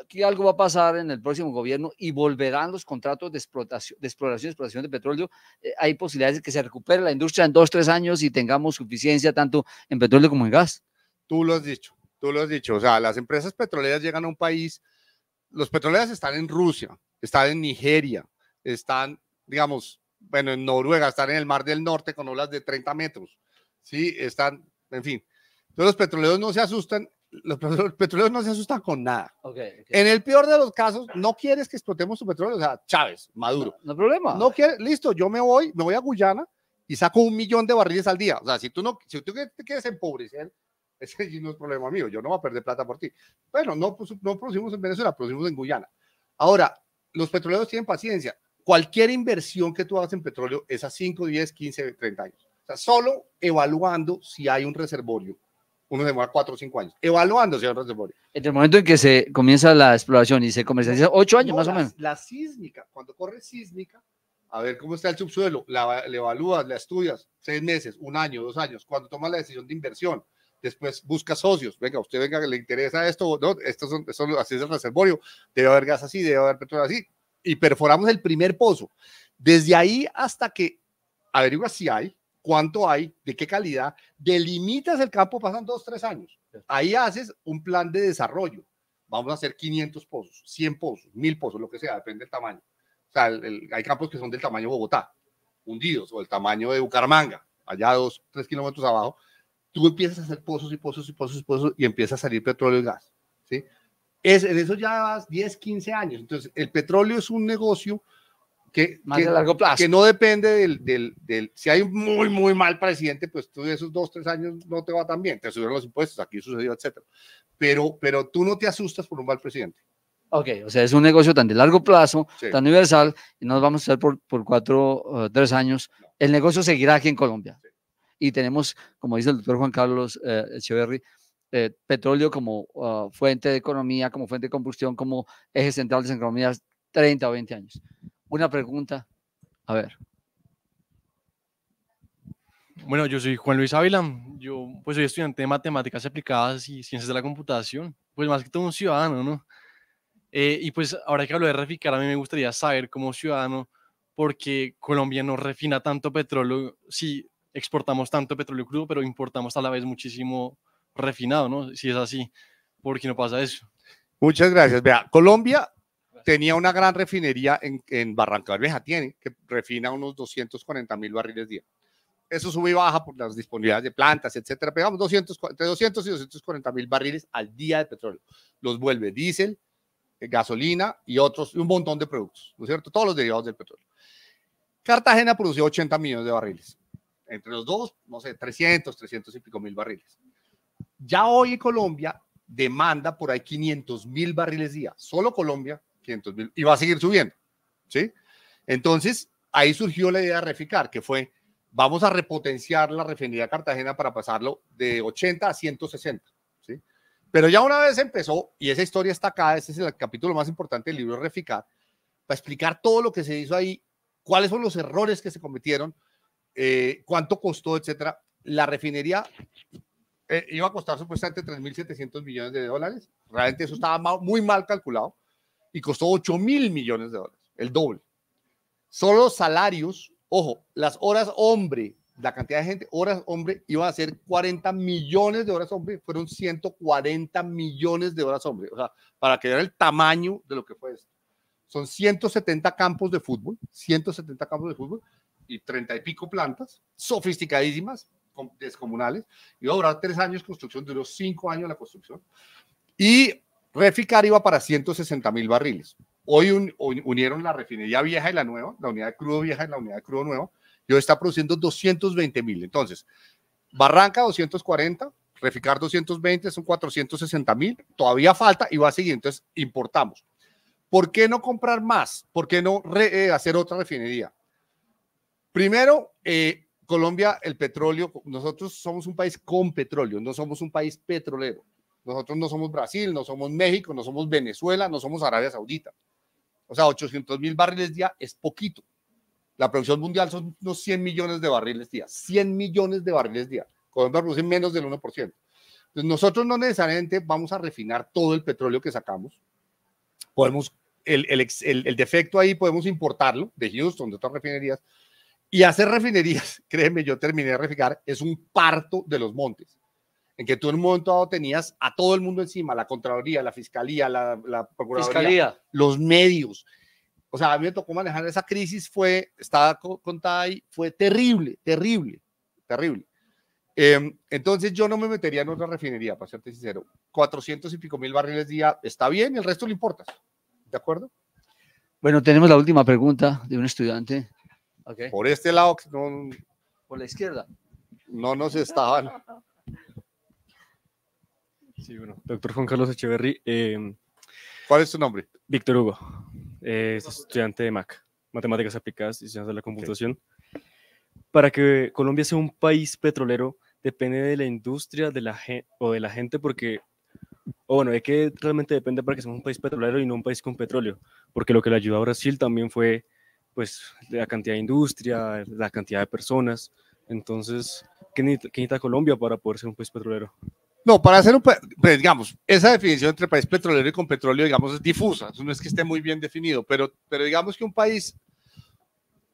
aquí algo va a pasar en el próximo gobierno y volverán los contratos de explotación, de exploración explotación de petróleo. Eh, hay posibilidades de que se recupere la industria en dos, tres años y tengamos suficiencia tanto en petróleo como en gas. Tú lo has dicho, tú lo has dicho. O sea, las empresas petroleras llegan a un país, los petroleros están en Rusia, están en Nigeria, están, digamos, bueno, en Noruega, están en el Mar del Norte con olas de 30 metros. Sí, están, en fin. Entonces los petroleros no se asustan los, petroleros no se asustan con nada. En el peor de los casos, no quieres que explotemos su petróleo, o sea, Chávez, Maduro. No, hay problema. No quiere listo, yo me voy, me voy a Guyana y saco un millón de barriles al día. O sea, si tú no, si tú te quieres empobrecer, ese no es problema mío, yo no voy a perder plata por ti. Bueno, no, pues, no producimos en Venezuela, producimos en Guyana. Ahora, los petroleros tienen paciencia. Cualquier inversión que tú hagas en petróleo es a 5, 10, 15, 30 años. O sea, solo evaluando si hay un reservorio uno se demora cuatro o cinco años, evaluando si reservorio. Entre el momento en que se comienza la exploración y se comercializa, ocho años más o menos. La sísmica, cuando corre sísmica, a ver cómo está el subsuelo, la, evalúas, la estudias, seis meses, un año, dos años, cuando tomas la decisión de inversión, después buscas socios, venga, usted venga, le interesa esto, no, esto son, así es el reservorio, debe haber gas así, debe haber petróleo así, y perforamos el primer pozo. Desde ahí hasta que averigua si hay, cuánto hay, de qué calidad, delimitas el campo, pasan dos, tres años. Ahí haces un plan de desarrollo. Vamos a hacer 500 pozos, 100 pozos, 1000 pozos, lo que sea, depende del tamaño. O sea, hay campos que son del tamaño de Bogotá, hundidos, o el tamaño de Bucaramanga, allá dos, tres kilómetros abajo. Tú empiezas a hacer pozos y pozos y pozos y pozos y empieza a salir petróleo y gas. ¿sí? Es, en eso ya vas 10, 15 años. Entonces, el petróleo es un negocio que, Que no depende del, Si hay un muy, muy mal presidente, pues tú de esos dos, tres años no te va tan bien. Te subieron los impuestos, aquí sucedió, etc. Pero, pero tú no te asustas por un mal presidente. Ok, o sea, es un negocio tan de largo plazo, tan universal, y nos vamos a hacer por, cuatro o uh, tres años. El negocio seguirá aquí en Colombia. Y tenemos, como dice el doctor Juan Carlos eh, echeverri, eh, petróleo como uh, fuente de economía, como fuente de combustión, como eje central de las economías 30 o 20 años una pregunta. A ver. Bueno, yo soy Juan Luis Ávila, yo pues soy estudiante de matemáticas aplicadas y ciencias de la computación, pues más que todo un ciudadano, ¿no? Eh, y pues ahora que hablo de reficar, a mí me gustaría saber como ciudadano por qué Colombia no refina tanto petróleo, Sí, exportamos tanto petróleo crudo, pero importamos a la vez muchísimo refinado, ¿no? Si es así, ¿por qué no pasa eso? Muchas gracias. Vea, Colombia tenía una gran refinería en, en de tiene, que refina unos 240 mil barriles día. Eso sube y baja por las disponibilidades de plantas, etcétera. Pegamos 200, entre 200 y 240 mil barriles al día de petróleo. Los vuelve diésel, eh, gasolina y otros, un montón de productos, ¿no es cierto? Todos los derivados del petróleo. Cartagena produció 80 millones de barriles. Entre los dos, no sé, 300, 300 y pico mil barriles. Ya hoy Colombia demanda por ahí 500 mil barriles día. Solo Colombia 500 mil, y va a seguir subiendo, ¿sí? Entonces, ahí surgió la idea de reficar, que fue, vamos a repotenciar la refinería Cartagena para pasarlo de 80 a 160, ¿sí? Pero ya una vez empezó, y esa historia está acá, ese es el capítulo más importante del libro Reficar, para explicar todo lo que se hizo ahí, cuáles son los errores que se cometieron, eh, cuánto costó, etcétera. La refinería eh, iba a costar supuestamente 3.700 millones de dólares. Realmente eso estaba muy mal calculado y costó 8 mil millones de dólares, el doble. Solo los salarios, ojo, las horas hombre, la cantidad de gente, horas hombre, iban a ser 40 millones de horas hombre, fueron 140 millones de horas hombre. O sea, para que vean el tamaño de lo que fue esto. Son 170 campos de fútbol, 170 campos de fútbol y 30 y pico plantas, sofisticadísimas, descomunales. Y durar tres años construcción, duró cinco años la construcción. Y Reficar iba para 160 mil barriles. Hoy unieron la refinería vieja y la nueva, la unidad de crudo vieja y la unidad de crudo nueva, y hoy está produciendo 220 mil. Entonces, Barranca 240, Reficar 220, son 460 mil, todavía falta y va a seguir, entonces importamos. ¿Por qué no comprar más? ¿Por qué no eh, hacer otra refinería? Primero, eh, Colombia, el petróleo, nosotros somos un país con petróleo, no somos un país petrolero. Nosotros no somos Brasil, no somos México, no somos Venezuela, no somos Arabia Saudita. O sea, 800 mil barriles día es poquito. La producción mundial son unos 100 millones de barriles día. 100 millones de barriles día. Colombia produce menos del 1%. Entonces, nosotros no necesariamente vamos a refinar todo el petróleo que sacamos. Podemos, el, el, el, el defecto ahí podemos importarlo de Houston, de otras refinerías. Y hacer refinerías, créeme, yo terminé de refinar, es un parto de los montes en que tú en un momento dado tenías a todo el mundo encima, la Contraloría, la Fiscalía, la, la Procuraduría, los medios. O sea, a mí me tocó manejar esa crisis, fue, estaba contada ahí, fue terrible, terrible, terrible. Em, entonces yo no me metería en otra refinería, para serte sincero. 400 y pico mil barriles día está bien, el resto le importa. ¿De acuerdo? Bueno, tenemos la última pregunta de un estudiante. Por este lado, por la izquierda. No nos estaban. Sí, bueno, doctor Juan Carlos Echeverry. Em, ¿Cuál es su nombre? Víctor Hugo, estudiante de MAC, Matemáticas Aplicadas y Ciencias de la Computación. Para que Colombia sea un país petrolero, depende de la industria de la o de la gente, porque, o bueno, es que realmente depende para que sea un país petrolero y no un país con petróleo, porque lo que le ayudó a Brasil también fue, pues, la cantidad de industria, la cantidad de personas. Entonces, qué necesita Colombia para poder ser un país petrolero? No, para hacer un, pues, digamos, esa definición entre país petrolero y con petróleo, digamos, es difusa, no es que esté muy bien definido, pero, pero digamos que un país,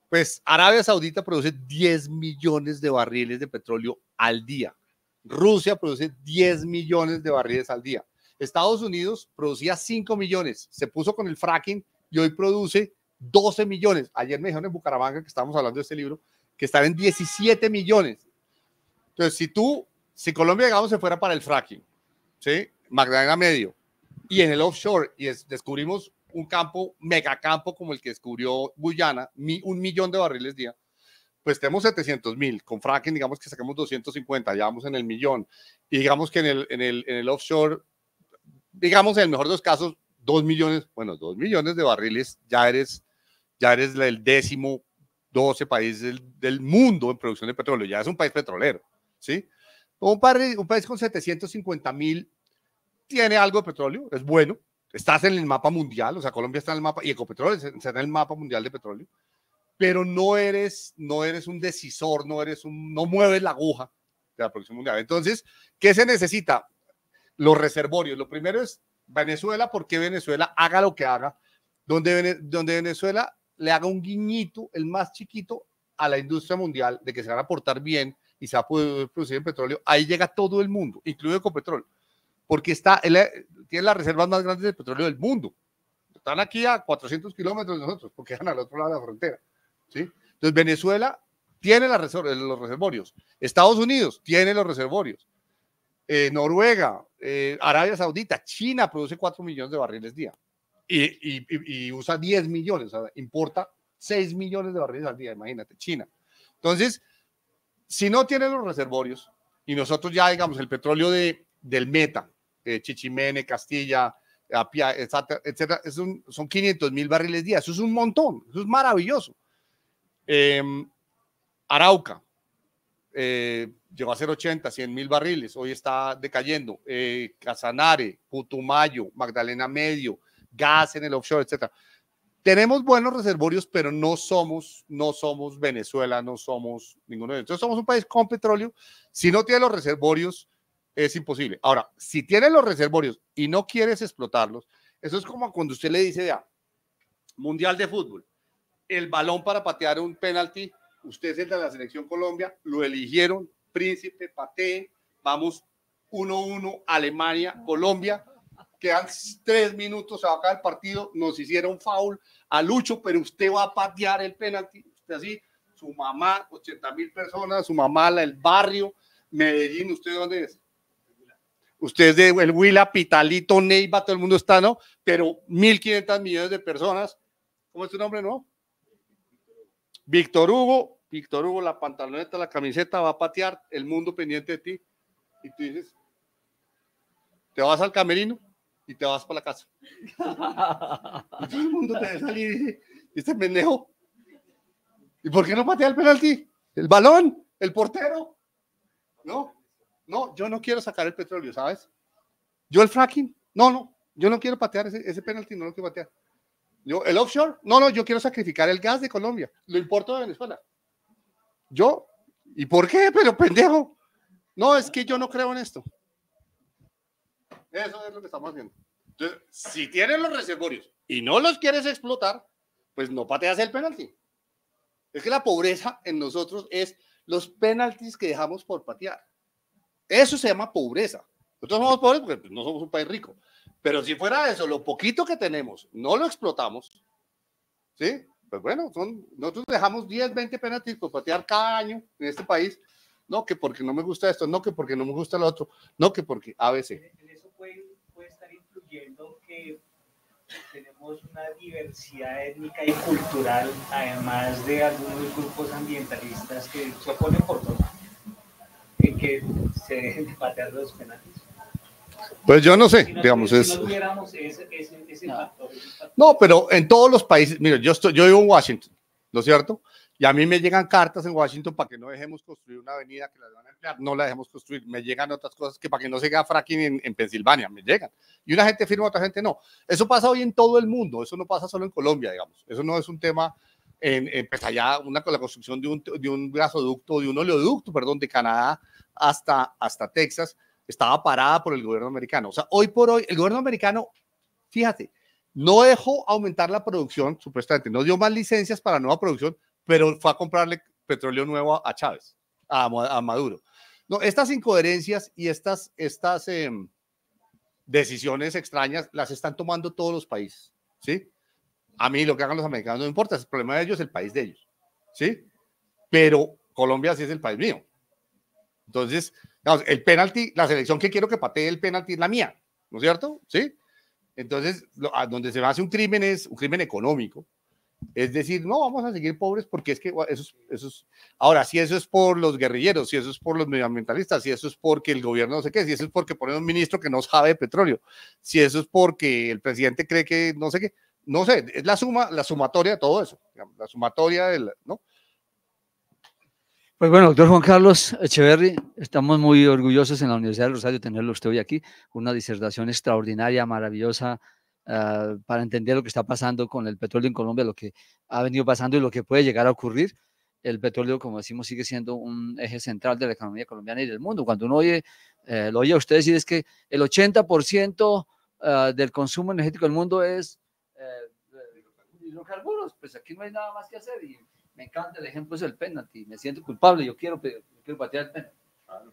pues Arabia Saudita produce 10 millones de barriles de petróleo al día, Rusia produce 10 millones de barriles al día, Estados Unidos producía 5 millones, se puso con el fracking y hoy produce 12 millones. Ayer me dijeron en Bucaramanga que estamos hablando de este libro, que están en 17 millones. Entonces, si tú si Colombia, digamos, se fuera para el fracking, ¿sí? Magdalena Medio, y en el offshore, y descubrimos un campo, megacampo como el que descubrió Guyana, un millón de barriles día, pues tenemos 700 mil, con fracking digamos que sacamos 250, ya vamos en el millón, y digamos que en el, en el, en el offshore, digamos en el mejor de los casos, 2 millones, bueno, 2 millones de barriles, ya eres, ya eres el décimo, 12 país del, del mundo en producción de petróleo, ya es un país petrolero, ¿sí? Un país, un país con 750 mil tiene algo de petróleo, es bueno, estás en el mapa mundial, o sea, Colombia está en el mapa, y Ecopetrol está en el mapa mundial de petróleo, pero no eres, no eres un decisor, no, eres un, no mueves la aguja de la producción mundial. Entonces, ¿qué se necesita? Los reservorios. Lo primero es Venezuela, porque Venezuela haga lo que haga, donde, donde Venezuela le haga un guiñito, el más chiquito, a la industria mundial de que se van a portar bien y se ha a producir en petróleo, ahí llega todo el mundo, incluido Ecopetrol, porque está, tiene las reservas más grandes de petróleo del mundo. Están aquí a 400 kilómetros de nosotros, porque están al otro lado de la frontera. ¿sí? Entonces, Venezuela tiene los reservorios, Estados Unidos tiene los reservorios, eh, Noruega, eh, Arabia Saudita, China produce 4 millones de barriles día y, y usa 10 millones, o importa 6 millones de barriles al día, imagínate, China. Entonces, si no tienen los reservorios y nosotros ya, digamos, el petróleo de, del Meta, eh, Chichimene, Castilla, Apia, etcétera, son 500 mil barriles día. Eso es un montón, eso es maravilloso. Em, Arauca eh, llegó a ser 80, 100 mil barriles, hoy está decayendo. Eh, Casanare, Putumayo, Magdalena Medio, gas en el offshore, etcétera tenemos buenos reservorios, pero no somos, no somos Venezuela, no somos ninguno de ellos. Entonces somos un país con petróleo. Si no tiene los reservorios, es imposible. Ahora, si tiene los reservorios y no quieres explotarlos, eso es como cuando usted le dice, ya, Mundial de Fútbol, el balón para patear un penalti, usted es el de la selección Colombia, lo eligieron, príncipe, patee, vamos 1-1, Alemania, Colombia, dan tres minutos, se va a acabar el partido, nos hicieron foul a Lucho, pero usted va a patear el penalti, usted así, su mamá, 80 mil personas, su mamá, el barrio, Medellín, ¿usted dónde es? Usted es de el Huila, Pitalito, Neiva, todo el mundo está, ¿no? Pero 1.500 millones de personas, ¿cómo es tu nombre, no? Víctor Hugo, Víctor Hugo, la pantaloneta, la camiseta, va a patear, el mundo pendiente de ti, y tú dices, te vas al camerino, y te vas para la casa. y todo el mundo te ve salir y dice, este pendejo. ¿Y por qué no patea el penalti? El balón, el portero. No, no, yo no quiero sacar el petróleo, ¿sabes? Yo el fracking, no, no, yo no quiero patear ese, ese penalti, no lo quiero patear. Yo, el offshore, no, no, yo quiero sacrificar el gas de Colombia, lo importo de Venezuela. Yo, ¿y por qué? Pero pendejo. No, es que yo no creo en esto. Eso es lo que estamos haciendo. si tienes los reservorios y no los quieres explotar, pues no pateas el penalti. Es que la pobreza en nosotros es los penaltis que dejamos por patear. Eso se llama pobreza. Nosotros somos pobres porque pues, no somos un país rico. Pero si fuera eso, lo poquito que tenemos, no lo explotamos, ¿sí? Pues bueno, nosotros dejamos 10, 20 penaltis por patear cada año en este país. No, que porque no me gusta esto, no, que porque no me gusta lo otro, no, que porque ABC. veces puede, estar incluyendo que tenemos una diversidad étnica y cultural, además de algunos grupos ambientalistas que se oponen por todo, en que se dejen de patear los penales? Pues yo no sé, digamos, si No, tuviéramos ese, no. pero en todos los países, mira, yo, estoy, yo vivo en Washington, ¿no es cierto? Y a mí me llegan cartas en Washington para que no dejemos construir una avenida que la van no la dejemos construir. Me llegan otras cosas que para que no se haga fracking en, Pensilvania, me llegan. Y una gente firma, otra gente no. Eso pasa hoy en todo el mundo, eso no pasa solo en Colombia, digamos. Eso no es un tema, en, pues allá, una, con la construcción de un, de un gasoducto, de un oleoducto, perdón, de Canadá hasta, hasta Texas, estaba parada por el gobierno americano. O sea, hoy por hoy, el gobierno americano, fíjate, no dejó aumentar la producción, supuestamente, no dio más licencias para nueva producción, pero fue a comprarle petróleo nuevo a Chávez, a Maduro. No, estas incoherencias y estas, estas em, decisiones extrañas las están tomando todos los países, ¿sí? A mí lo que hagan los americanos no me importa, el problema de ellos es el país de ellos, ¿sí? Pero Colombia sí es el país mío. Entonces, el penalti, la selección que quiero que patee el penalti es la mía, ¿no es cierto? ¿Sí? Entonces, donde se hace un crimen es un crimen económico, es decir, no, vamos a seguir pobres porque es que eso es, eso ahora, si eso es por los guerrilleros, si eso es por los medioambientalistas, si eso es porque el gobierno no sé qué, si eso es porque ponen un ministro que no sabe de petróleo, si eso es porque el presidente cree que no sé qué, no sé, es la suma, la sumatoria de todo eso, la sumatoria del, ¿no? Pues bueno, doctor Juan Carlos Echeverri, estamos muy orgullosos en la Universidad de Rosario tenerlo usted hoy aquí, una disertación extraordinaria, maravillosa, Ah, para entender lo que está pasando con el petróleo en Colombia, lo que ha venido pasando y lo que puede llegar a ocurrir. El petróleo, como decimos, sigue siendo un eje central de la economía colombiana y del mundo. Cuando uno oye, eh, lo oye a ustedes y es que el 80% ah, del consumo energético del mundo es eh, hidrocarburos, pues aquí no hay nada más que hacer. Y me encanta el ejemplo, es el penalti. Me siento culpable, yo quiero, quiero patear el penalti.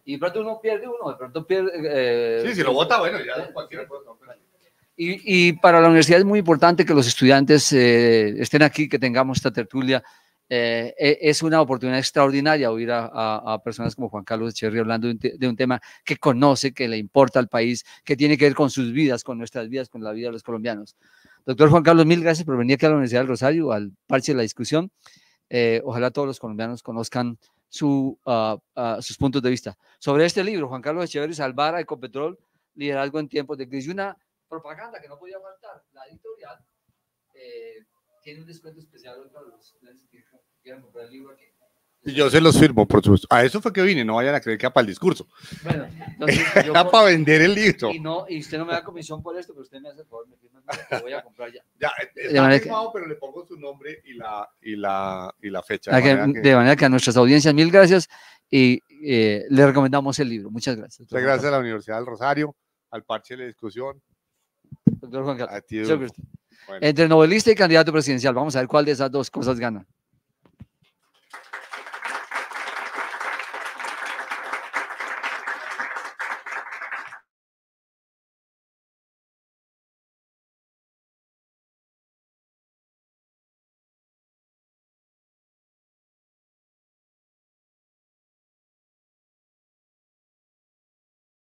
Y de pronto uno pierde uno, de pronto pierde. Eh, sí, si lo vota, bueno, ya cualquiera puede. No, y, para la universidad es muy importante que los estudiantes eh, estén aquí, que tengamos esta tertulia. Eh, e, es una oportunidad extraordinaria oír a, personas como Juan Carlos Echeverría hablando de un, tema que conoce, que le importa al país, que tiene que ver con sus vidas, con nuestras vidas, con la vida de los colombianos. Doctor Juan Carlos, mil gracias por venir aquí a la Universidad del Rosario, al parche de la discusión. Eh, ojalá todos los colombianos conozcan ah, ah, sus puntos de vista. Sobre este libro, Juan Carlos Echeverría, Salvar a Ecopetrol, Liderazgo en tiempos de crisis. una propaganda que no podía faltar, la editorial, eh, tiene un descuento especial para los clientes que quieran comprar el libro aquí. yo se los firmo, por supuesto. A eso fue que vine, no vayan a creer que era para el discurso. Bueno, entonces, era para vender el libro. Y, no, y usted no me da comisión por esto, pero usted me hace el favor, me firma, que voy a comprar ya. Ya, eh, está firmado, pero le pongo su nombre y la, y la, y la fecha. De, manera que... a nuestras audiencias, mil gracias y eh, le recomendamos el libro. Muchas gracias. Muchas gracias a la Universidad del Rosario, al Parche de la Discusión, Doctor Juan Carlos. Entre novelista y candidato presidencial. Vamos a ver cuál de esas dos cosas gana.